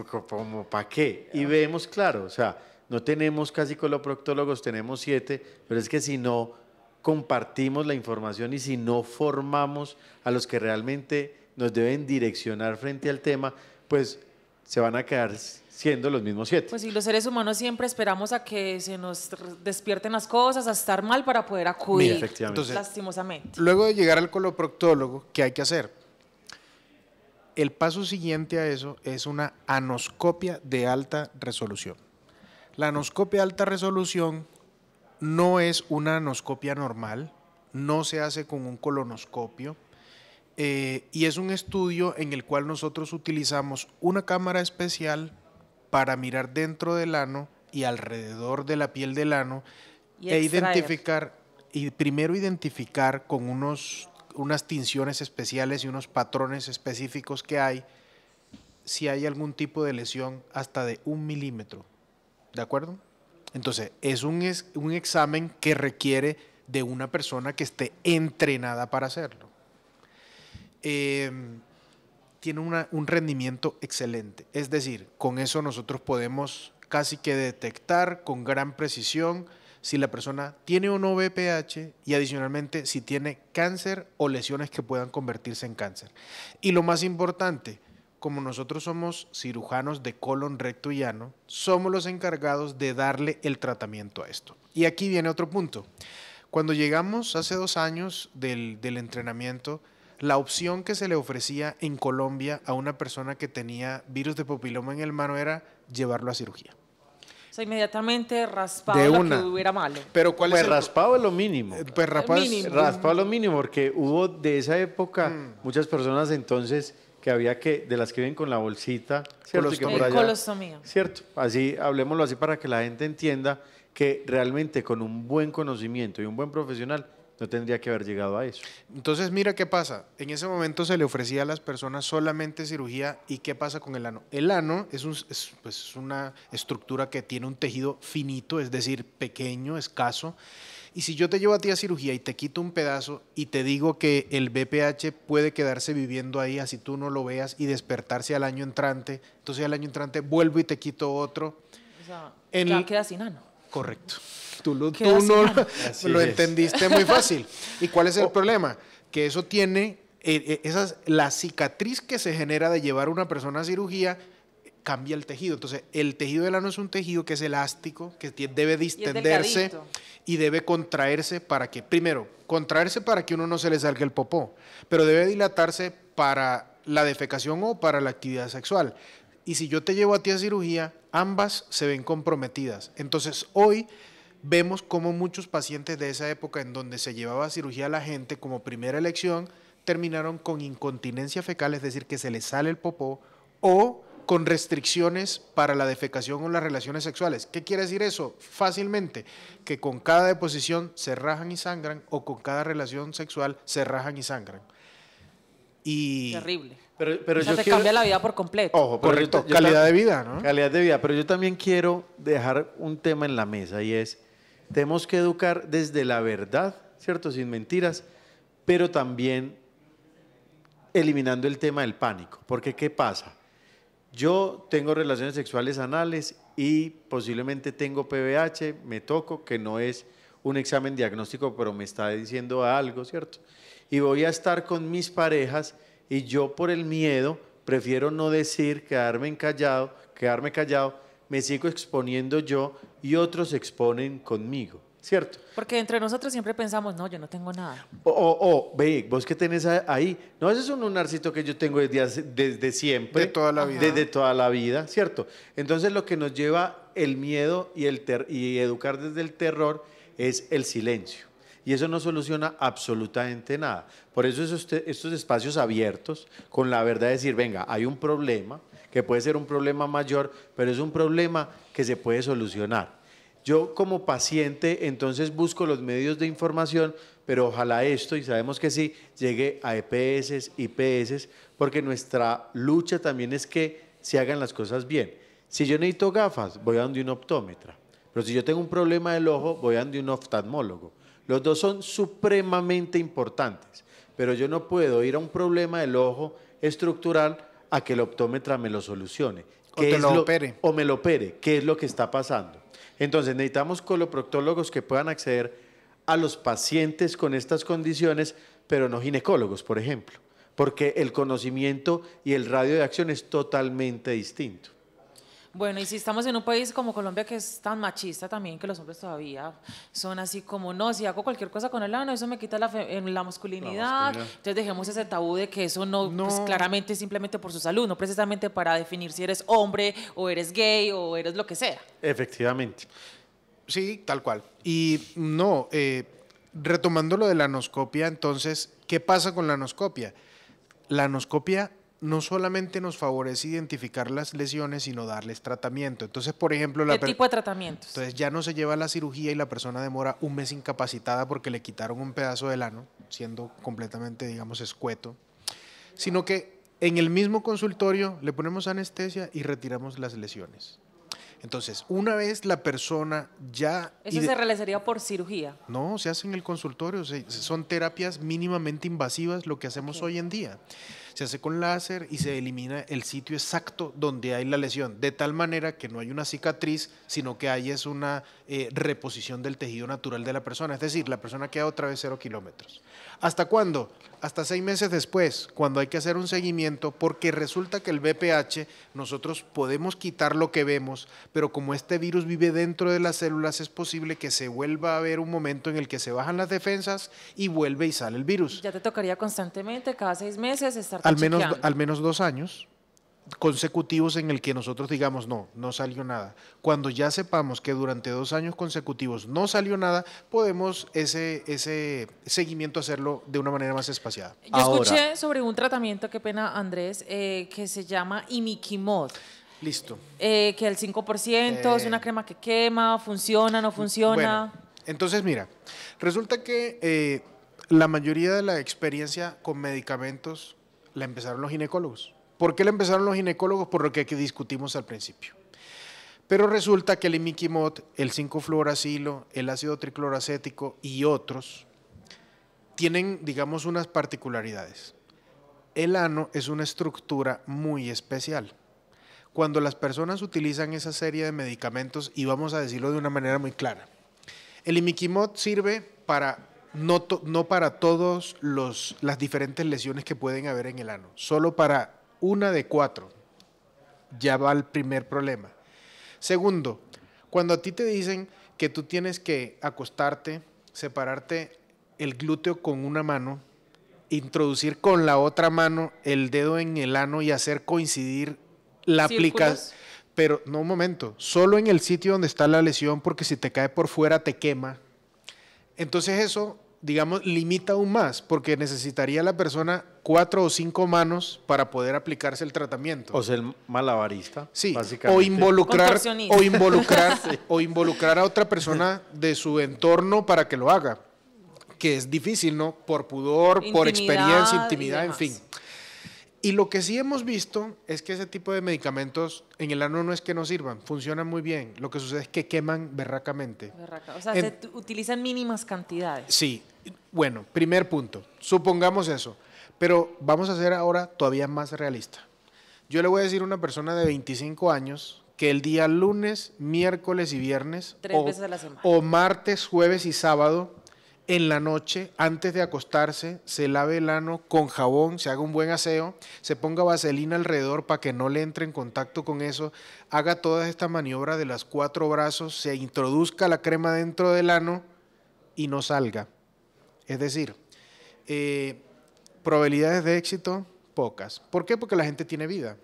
¿para qué? Y ah. vemos claro, o sea no tenemos casi coloproctólogos, tenemos siete, pero es que si no compartimos la información y si no formamos a los que realmente nos deben direccionar frente al tema, pues se van a quedar siendo los mismos siete. Pues sí, los seres humanos siempre esperamos a que se nos despierten las cosas, a estar mal para poder acudir, lastimosamente. Luego de llegar al coloproctólogo, ¿qué hay que hacer? El paso siguiente a eso es una anoscopia de alta resolución. La anoscopia de alta resolución no es una anoscopia normal, no se hace con un colonoscopio eh, y es un estudio en el cual nosotros utilizamos una cámara especial para mirar dentro del ano y alrededor de la piel del ano e identificar y primero identificar con unos unas tinciones especiales y unos patrones específicos que hay si hay algún tipo de lesión hasta de un milímetro ¿De acuerdo? Entonces, es un, es un examen que requiere de una persona que esté entrenada para hacerlo. Em, tiene un rendimiento excelente. Es decir, con eso nosotros podemos casi que detectar con gran precisión si la persona tiene o no vph y adicionalmente si tiene cáncer o lesiones que puedan convertirse en cáncer. Y lo más importante, como nosotros somos cirujanos de colon recto y llano, somos los encargados de darle el tratamiento a esto. Y aquí viene otro punto. Cuando llegamos hace dos años del, del entrenamiento, la opción que se le ofrecía en Colombia a una persona que tenía virus de papiloma en el mano era llevarlo a cirugía. O sea, inmediatamente raspado de una. que hubiera malo. Pero ¿cuál es pues el... raspado lo mínimo. Eh, pues raspado, lo mínimo, porque hubo de esa época mm. muchas personas entonces que había que, de las que vienen con la bolsita, ¿cierto? Colostomía. ¿Cierto? Así, hablemoslo así para que la gente entienda que realmente con un buen conocimiento y un buen profesional no tendría que haber llegado a eso. Entonces, mira qué pasa. En ese momento se le ofrecía a las personas solamente cirugía y qué pasa con el ano. El ano es, un, es pues, una estructura que tiene un tejido finito, es decir, pequeño, escaso, y si yo te llevo a ti a cirugía y te quito un pedazo y te digo que el BPH puede quedarse viviendo ahí, así tú no lo veas, y despertarse al año entrante, entonces al año entrante vuelvo y te quito otro. O sin Correcto. Tú, lo, no lo, entendiste muy fácil. ¿Y cuál es el oh. problema? Que eso tiene, eh, eh, la cicatriz que se genera de llevar a una persona a cirugía cambia el tejido. Entonces, el tejido del ano es un tejido que es elástico, que debe distenderse y, debe contraerse para que, primero, contraerse para que uno no se le salga el popó, pero debe dilatarse para la defecación o para la actividad sexual. Y si yo te llevo a ti a cirugía, ambas se ven comprometidas. Entonces, hoy vemos como muchos pacientes de esa época en donde se llevaba a cirugía a la gente como primera elección, terminaron con incontinencia fecal, es decir, que se le sale el popó, o con restricciones para la defecación o las relaciones sexuales. ¿Qué quiere decir eso? Fácilmente, que con cada deposición se rajan y sangran o con cada relación sexual se rajan y sangran. Y Terrible. Pero, cambia la vida por completo. Ojo, correcto. calidad de vida, ¿no? Calidad de vida. Pero yo también quiero dejar un tema en la mesa y es, tenemos que educar desde la verdad, ¿cierto? Sin mentiras, pero también eliminando el tema del pánico. Porque ¿qué pasa? Yo tengo relaciones sexuales anales y posiblemente tengo PBH, me toco, que no es un examen diagnóstico, pero me está diciendo algo, ¿cierto? Y voy a estar con mis parejas y yo por el miedo prefiero no decir, quedarme encallado, quedarme callado, me sigo exponiendo yo y otros exponen conmigo. Porque entre nosotros siempre pensamos, no, yo no tengo nada. O, ve, vos que tenés ahí, no, ese es un narcito que yo tengo desde, siempre. De toda la vida. Desde toda la vida, ¿cierto? Entonces lo que nos lleva el miedo y, educar desde el terror es el silencio. Y eso no soluciona absolutamente nada. Por eso es estos espacios abiertos, con la verdad de decir, venga, hay un problema, que puede ser un problema mayor, pero es un problema que se puede solucionar yo como paciente entonces busco los medios de información, pero ojalá esto, y sabemos que sí, llegue a EPS, IPS, porque nuestra lucha también es que se hagan las cosas bien. Si yo necesito gafas, voy a donde un optómetra. Pero si yo tengo un problema del ojo, voy a donde un oftalmólogo. Los dos son supremamente importantes, pero yo no puedo ir a un problema del ojo estructural a que el optómetra me lo solucione. O, opere. o me lo opere. ¿Qué es lo que está pasando? Entonces necesitamos coloproctólogos que puedan acceder a los pacientes con estas condiciones, pero no ginecólogos, por ejemplo, porque el conocimiento y el radio de acción es totalmente distinto. Bueno, y si estamos en un país como Colombia que es tan machista también, que los hombres todavía son así como, no, si hago cualquier cosa con el ano, eso me quita la, la, masculinidad. Entonces dejemos ese tabú de que eso no, pues, no. claramente simplemente por su salud, no precisamente para definir si eres hombre o eres gay o eres lo que sea. Efectivamente. Sí, tal cual. Y no, eh, retomando lo de la anoscopia, entonces, ¿qué pasa con la anoscopia? La anoscopia no solamente nos favorece identificar las lesiones, sino darles tratamiento. Entonces, por ejemplo, la ¿qué tipo de tratamientos? Entonces ya no se lleva a la cirugía y la persona demora un mes incapacitada porque le quitaron un pedazo del ano, siendo completamente, digamos, escueto, sino que en el mismo consultorio le ponemos anestesia y retiramos las lesiones. Entonces, una vez la persona ya... ¿Eso se realizaría por cirugía? No, se hace en el consultorio, son terapias mínimamente invasivas lo que hacemos hoy en día se hace con láser y se elimina el sitio exacto donde hay la lesión, de tal manera que no hay una cicatriz, sino que hay es una eh, reposición del tejido natural de la persona, es decir, la persona queda otra vez cero kilómetros. ¿Hasta cuándo? Hasta seis meses después, cuando hay que hacer un seguimiento, porque resulta que el BPH nosotros podemos quitar lo que vemos, pero como este virus vive dentro de las células, es posible que se vuelva a haber un momento en el que se bajan las defensas y vuelve y sale el virus. Ya te tocaría constantemente, cada seis meses, estar al Al menos dos años consecutivos en el que nosotros digamos, no, no salió nada. Cuando ya sepamos que durante dos años consecutivos no salió nada, podemos ese, ese seguimiento hacerlo de una manera más espaciada. Yo escuché sobre un tratamiento, qué pena Andrés, eh, que se llama Imikimod. Listo. Eh, que el 5% es eh. una crema que quema, funciona, no funciona. entonces mira, resulta que la mayoría de la experiencia con medicamentos la empezaron los ginecólogos ¿Por qué le empezaron los ginecólogos? Por lo que discutimos al principio. Pero resulta que el imiquimod, el 5-fluoracilo, el ácido tricloracético y otros tienen, digamos, unas particularidades. El ano es una estructura muy especial. Cuando las personas utilizan esa serie de medicamentos, y vamos a decirlo de una manera muy clara, el imiquimod sirve para no, no para todas las diferentes lesiones que pueden haber en el ano, solo para una de cuatro. Ya va el primer problema. Segundo, cuando a ti te dicen que tú tienes que acostarte, separarte el glúteo con una mano, introducir con la otra mano el dedo en el ano y hacer coincidir la aplicación. Pero no un momento, solo en el sitio donde está la lesión, porque si te cae por fuera te quema. Entonces eso digamos, limita aún más, porque necesitaría la persona cuatro o cinco manos para poder aplicarse el tratamiento. O ser malabarista. Sí, básicamente. o involucrar, o involucrar, o involucrar a otra persona de su entorno para que lo haga, que es difícil, ¿no? Por pudor, por experiencia, intimidad, en fin. Y lo que sí hemos visto es que ese tipo de medicamentos en el ano no es que no sirvan, funcionan muy bien. Lo que sucede es que queman berracamente. O sea, se utilizan mínimas cantidades. Sí. Bueno, primer punto. Supongamos eso. Pero vamos a ser ahora todavía más realista. Yo le voy a decir a una persona de 25 años que el día lunes, miércoles y viernes, o martes, jueves y sábado, en la noche, antes de acostarse, se lave el ano con jabón, se haga un buen aseo, se ponga vaselina alrededor para que no le entre en contacto con eso, haga toda esta maniobra de las cuatro brazos, se introduzca la crema dentro del ano y no salga. Es decir, eh, probabilidades de éxito pocas. ¿Por qué? Porque la gente tiene vida.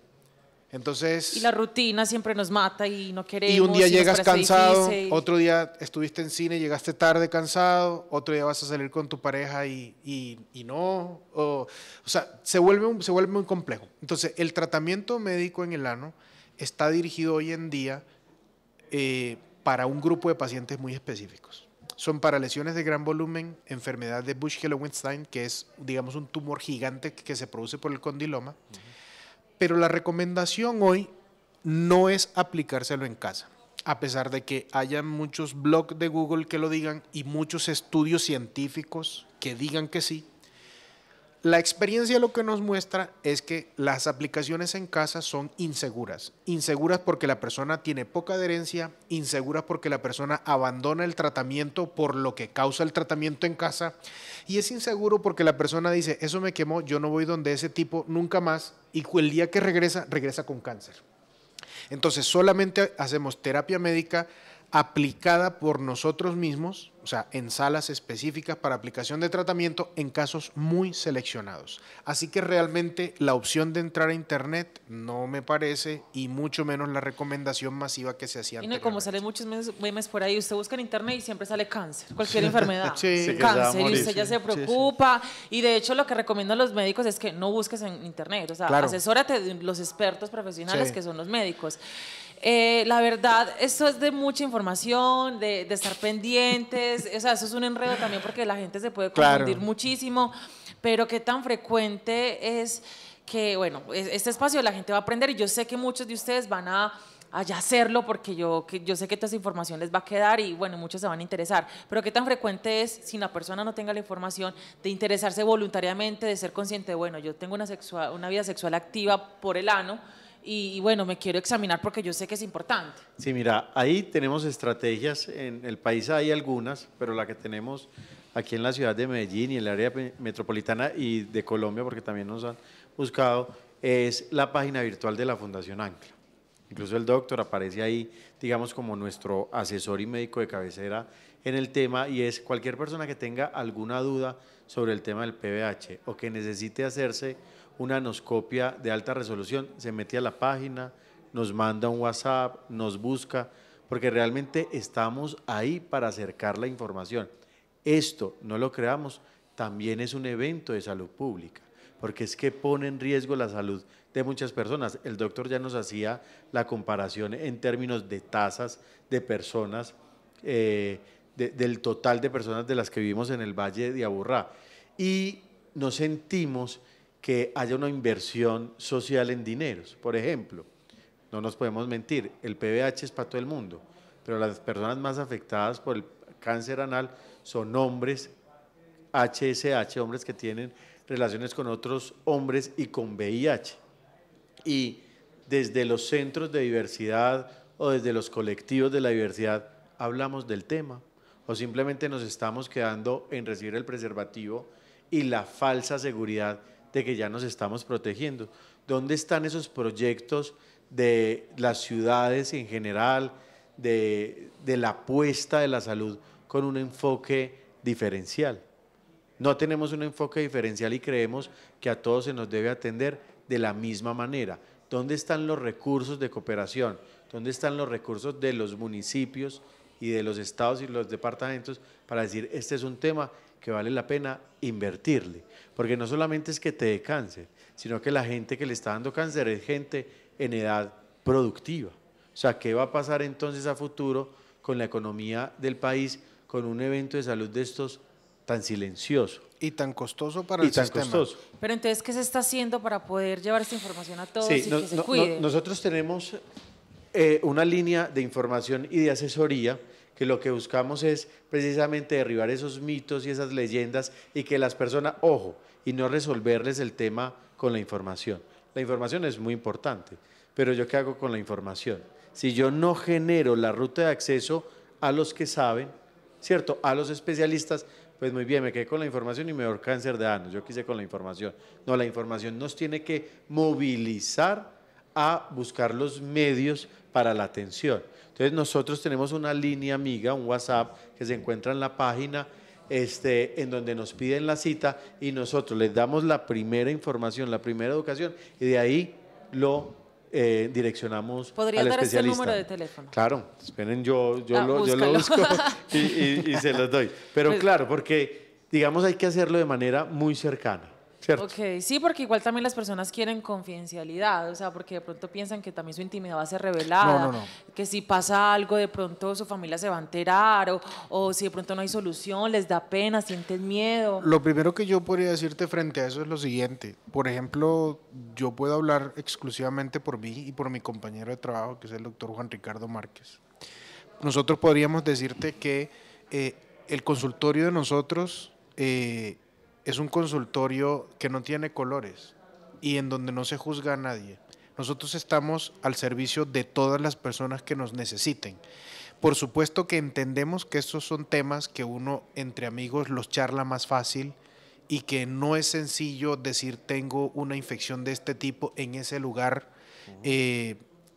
Entonces... Y la rutina siempre nos mata y no queremos. Y un día llegas cansado, otro día estuviste en cine, llegaste tarde cansado, otro día vas a salir con tu pareja y, y, y no. O, sea, se vuelve, un, se vuelve muy complejo. Entonces, el tratamiento médico en el ano está dirigido hoy en día eh, para un grupo de pacientes muy específicos. Son para lesiones de gran volumen, enfermedad de bush hellowenstein que es, digamos, un tumor gigante que se produce por el condiloma pero la recomendación hoy no es aplicárselo en casa, a pesar de que haya muchos blogs de Google que lo digan y muchos estudios científicos que digan que sí, la experiencia lo que nos muestra es que las aplicaciones en casa son inseguras. Inseguras porque la persona tiene poca adherencia, inseguras porque la persona abandona el tratamiento por lo que causa el tratamiento en casa y es inseguro porque la persona dice, eso me quemó, yo no voy donde ese tipo nunca más y el día que regresa, regresa con cáncer. Entonces solamente hacemos terapia médica aplicada por nosotros mismos o sea, en salas específicas para aplicación de tratamiento en casos muy seleccionados. Así que realmente la opción de entrar a Internet no me parece y mucho menos la recomendación masiva que se hacía. antes. como sale muchos memes por ahí, usted busca en Internet y siempre sale cáncer, cualquier enfermedad. Sí, cáncer, y usted ya se preocupa. Y de hecho lo que recomiendan los médicos es que no busques en Internet, o sea, asesórate de los expertos profesionales que son los médicos. Eh, la verdad, esto es de mucha información, de, estar pendientes, o sea, eso es un enredo también porque la gente se puede confundir muchísimo, pero qué tan frecuente es que, bueno, este espacio la gente va a aprender y yo sé que muchos de ustedes van a hacerlo porque yo, yo sé que toda esa información les va a quedar y bueno, muchos se van a interesar, pero qué tan frecuente es, si la persona no tenga la información, de interesarse voluntariamente, de ser consciente, bueno, yo tengo una, una vida sexual activa por el ano, y, bueno, me quiero examinar porque yo sé que es importante. Sí, mira, ahí tenemos estrategias, en el país hay algunas, pero la que tenemos aquí en la ciudad de Medellín y en el área metropolitana y de Colombia, porque también nos han buscado, es la página virtual de la Fundación Ancla. Incluso el doctor aparece ahí, digamos, como nuestro asesor y médico de cabecera en el tema y es cualquier persona que tenga alguna duda sobre el tema del PBH o que necesite hacerse una noscopia de alta resolución, se mete a la página, nos manda un WhatsApp, nos busca, porque realmente estamos ahí para acercar la información. Esto, no lo creamos, también es un evento de salud pública, porque es que pone en riesgo la salud de muchas personas. El doctor ya nos hacía la comparación en términos de tasas de personas, eh, del total de personas de las que vivimos en el Valle de Aburrá. Y nos sentimos que haya una inversión social en dineros. Por ejemplo, no nos podemos mentir, el PBH es para todo el mundo, pero las personas más afectadas por el cáncer anal son hombres HSH, hombres que tienen relaciones con otros hombres y con VIH. Y desde los centros de diversidad o desde los colectivos de la diversidad hablamos del tema o simplemente nos estamos quedando en recibir el preservativo y la falsa seguridad de que ya nos estamos protegiendo. ¿Dónde están esos proyectos de las ciudades en general, de, la apuesta de la salud con un enfoque diferencial? No tenemos un enfoque diferencial y creemos que a todos se nos debe atender de la misma manera. ¿Dónde están los recursos de cooperación? ¿Dónde están los recursos de los municipios y de los estados y los departamentos para decir, este es un tema que vale la pena invertirle, porque no solamente es que te dé cáncer, sino que la gente que le está dando cáncer es gente en edad productiva. O sea, ¿qué va a pasar entonces a futuro con la economía del país con un evento de salud de estos tan silencioso? Y tan costoso para el sistema. Pero entonces, ¿qué se está haciendo para poder llevar esta información a todos y que se cuide? nosotros tenemos eh, una línea de información y de asesoría que lo que buscamos es precisamente derribar esos mitos y esas leyendas y que las personas, ojo, y no resolverles el tema con la información. La información es muy importante, pero yo qué hago con la información? Si yo no genero la ruta de acceso a los que saben, ¿cierto? A los especialistas, pues muy bien, me quedé con la información y me cáncer de ano, yo quise con la información. No, la información nos tiene que movilizar a buscar los medios para la atención. Entonces nosotros tenemos una línea amiga, un WhatsApp que se encuentra en la página este, en donde nos piden la cita y nosotros les damos la primera información, la primera educación y de ahí lo eh, direccionamos ¿Podría dar este número de teléfono? Claro, esperen, yo, yo, ah, lo, yo lo, busco y, se los doy. Pero pues claro, porque digamos hay que hacerlo de manera muy cercana sí, porque igual también las personas quieren confidencialidad, o sea, porque de pronto piensan que también su intimidad va a ser revelada, que si pasa algo de pronto su familia se va a enterar, o, si de pronto no hay solución, les da pena, sienten miedo. Lo primero que yo podría decirte frente a eso es lo siguiente, por ejemplo, yo puedo hablar exclusivamente por mí y por mi compañero de trabajo, que es el doctor Juan Ricardo Márquez. Nosotros podríamos decirte que eh, el consultorio de nosotros... Eh, es un consultorio que no tiene colores y en donde no se juzga a nadie. Nosotros estamos al servicio de todas las personas que nos necesiten. Por supuesto que entendemos que estos son temas que uno entre amigos los charla más fácil y que no es sencillo decir tengo una infección de este tipo en ese lugar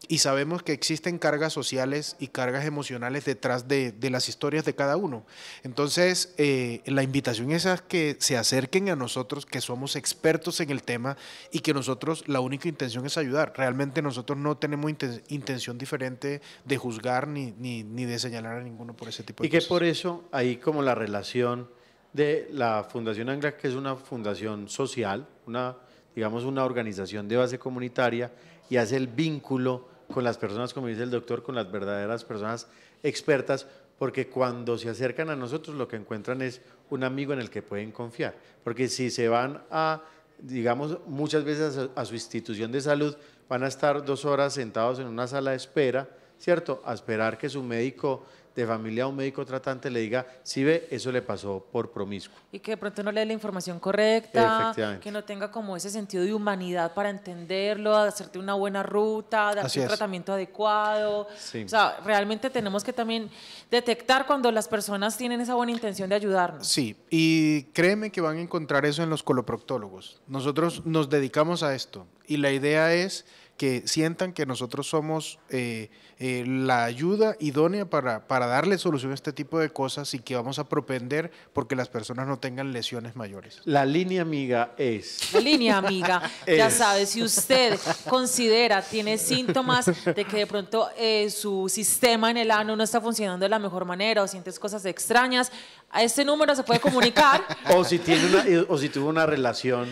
y sabemos que existen cargas sociales y cargas emocionales detrás de, las historias de cada uno. Entonces, eh, la invitación es a que se acerquen a nosotros, que somos expertos en el tema y que nosotros la única intención es ayudar. Realmente nosotros no tenemos intención diferente de juzgar ni, ni, de señalar a ninguno por ese tipo de y cosas. Y que por eso, hay como la relación de la Fundación Angla, que es una fundación social, una digamos una organización de base comunitaria y hace el vínculo con las personas, como dice el doctor, con las verdaderas personas expertas, porque cuando se acercan a nosotros lo que encuentran es un amigo en el que pueden confiar. Porque si se van a, digamos, muchas veces a su institución de salud, van a estar dos horas sentados en una sala de espera, ¿cierto? A esperar que su médico de familia a un médico tratante le diga, si ve, eso le pasó por promiscuo. Y que de pronto no le dé la información correcta, que no tenga como ese sentido de humanidad para entenderlo, hacerte una buena ruta, de un tratamiento adecuado. O sea, realmente tenemos que también detectar cuando las personas tienen esa buena intención de ayudarnos. Sí, y créeme que van a encontrar eso en los coloproctólogos. Nosotros nos dedicamos a esto y la idea es que sientan que nosotros somos eh, eh, la ayuda idónea para, para darle solución a este tipo de cosas y que vamos a propender porque las personas no tengan lesiones mayores. La línea amiga es. La línea amiga, ya sabe, si usted considera, tiene síntomas de que de pronto eh, su sistema en el ano no está funcionando de la mejor manera o sientes cosas extrañas, a este número se puede comunicar. o si tuvo una relación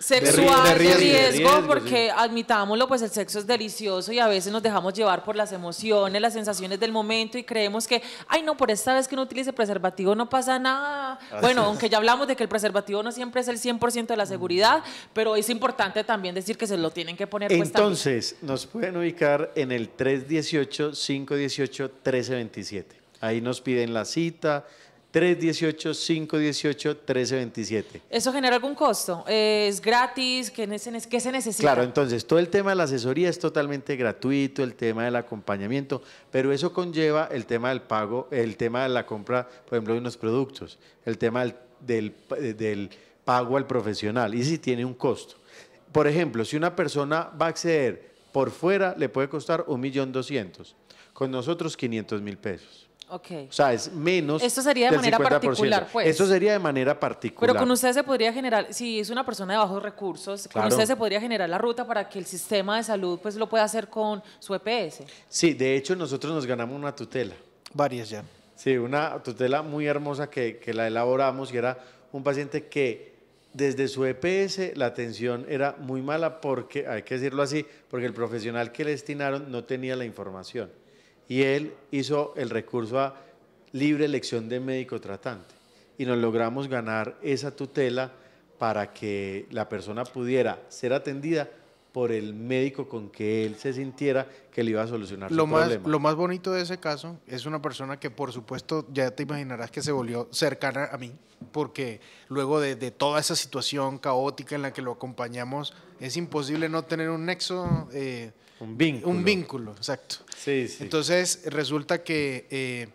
sexual de riesgo, porque admitámoslo, pues el sexo es delicioso y a veces nos dejamos llevar por las emociones, las sensaciones del momento y creemos que, ay no, por esta vez que no utilice preservativo no pasa nada. bueno, aunque ya hablamos de que el preservativo no siempre es el 100% de la mm. seguridad, pero es importante también decir que se lo tienen que poner. Pues, Entonces, nos pueden ubicar en el 318-518-1327. Ahí nos piden la cita, 318, 518, 1327. ¿Eso genera algún costo? Eh, ¿Es gratis? ¿Qué, se necesita? Claro, entonces todo el tema de la asesoría es totalmente gratuito, el tema del acompañamiento, pero eso conlleva el tema del pago, el tema de la compra, por ejemplo, de unos productos, el tema del, pago al profesional, y si tiene un costo. Por ejemplo, si una persona va a acceder por fuera, le puede costar 1.200.000, con nosotros 500.000 pesos. Okay. O sea, es menos. Esto sería de manera particular, pues. Esto sería de manera particular. Pero con usted se podría generar, si es una persona de bajos recursos, con usted se podría generar la ruta para que el sistema de salud pues lo pueda hacer con su EPS. Sí, de hecho nosotros nos ganamos una tutela. Varias ya. Sí, una tutela muy hermosa que, que la elaboramos y era un paciente que desde su EPS la atención era muy mala porque, hay que decirlo así, porque el profesional que le destinaron no tenía la información y él hizo el recurso a libre elección de médico tratante y nos logramos ganar esa tutela para que la persona pudiera ser atendida por el médico con que él se sintiera que le iba a solucionar lo más, Lo más bonito de ese caso es una persona que, por supuesto, ya te imaginarás que se volvió cercana a mí, porque luego de, toda esa situación caótica en la que lo acompañamos, es imposible no tener un nexo eh, un vínculo. Un vínculo, exacto. Sí, sí. Entonces resulta que eh,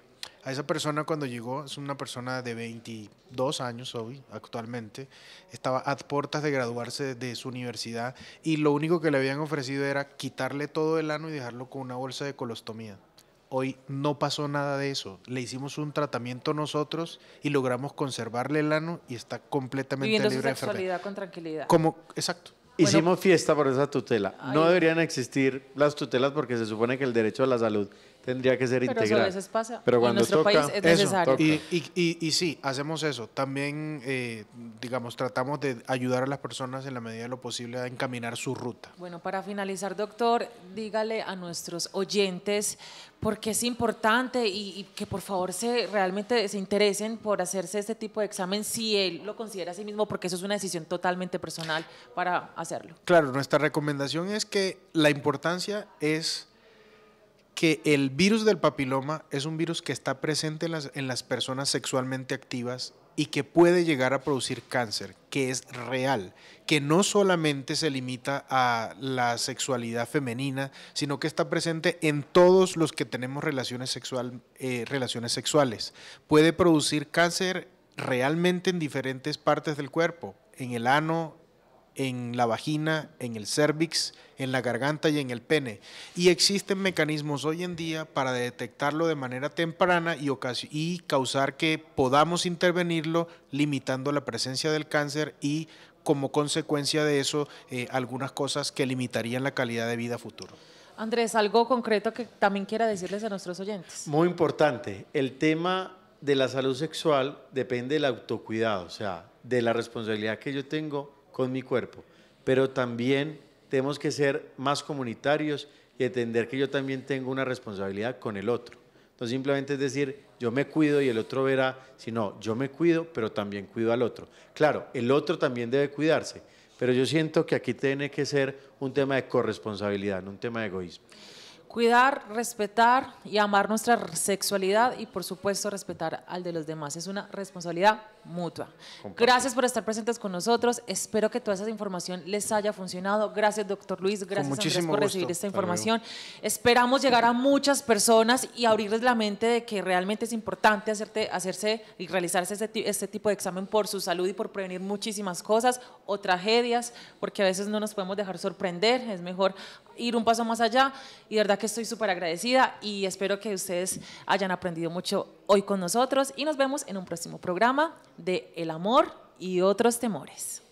a esa persona cuando llegó, es una persona de 22 años hoy, actualmente, estaba a puertas de graduarse de su universidad y lo único que le habían ofrecido era quitarle todo el ano y dejarlo con una bolsa de colostomía. Hoy no pasó nada de eso. Le hicimos un tratamiento nosotros y logramos conservarle el ano y está completamente libre con tranquilidad. Como, exacto. Hicimos fiesta por esa tutela. No deberían existir las tutelas porque se supone que el derecho a la salud tendría que ser integral. Pero a veces pasa. Pero cuando en nuestro país es necesario. y, sí, hacemos eso. También, eh, digamos, tratamos de ayudar a las personas en la medida de lo posible a encaminar su ruta. Bueno, para finalizar, doctor, dígale a nuestros oyentes por qué es importante y, que por favor se realmente se interesen por hacerse este tipo de examen si él lo considera a sí mismo, porque eso es una decisión totalmente personal para hacerlo. Claro, nuestra recomendación es que la importancia es que el virus del papiloma es un virus que está presente en las, en las personas sexualmente activas y que puede llegar a producir cáncer, que es real, que no solamente se limita a la sexualidad femenina, sino que está presente en todos los que tenemos relaciones, sexual, eh, relaciones sexuales. Puede producir cáncer realmente en diferentes partes del cuerpo, en el ano, en la vagina, en el cérvix, en la garganta y en el pene. Y existen mecanismos hoy en día para detectarlo de manera temprana y, causar que podamos intervenirlo limitando la presencia del cáncer y como consecuencia de eso eh, algunas cosas que limitarían la calidad de vida futuro. Andrés, algo concreto que también quiera decirles a nuestros oyentes. Muy importante, el tema de la salud sexual depende del autocuidado, o sea, de la responsabilidad que yo tengo con mi cuerpo, pero también tenemos que ser más comunitarios y entender que yo también tengo una responsabilidad con el otro. No simplemente es decir, yo me cuido y el otro verá, sino yo me cuido, pero también cuido al otro. Claro, el otro también debe cuidarse, pero yo siento que aquí tiene que ser un tema de corresponsabilidad, no un tema de egoísmo. Cuidar, respetar y amar nuestra sexualidad y por supuesto respetar al de los demás. Es una responsabilidad mutua. Gracias por estar presentes con nosotros. Espero que toda esa información les haya funcionado. Gracias, doctor Luis. Gracias, Andrés, por recibir esta información. Esperamos llegar a muchas personas y abrirles la mente de que realmente es importante hacerse y realizarse este, este, tipo de examen por su salud y por prevenir muchísimas cosas o tragedias, porque a veces no nos podemos dejar sorprender. Es mejor ir un paso más allá. Y de verdad que estoy súper agradecida y espero que ustedes hayan aprendido mucho hoy con nosotros y nos vemos en un próximo programa de El amor y otros temores.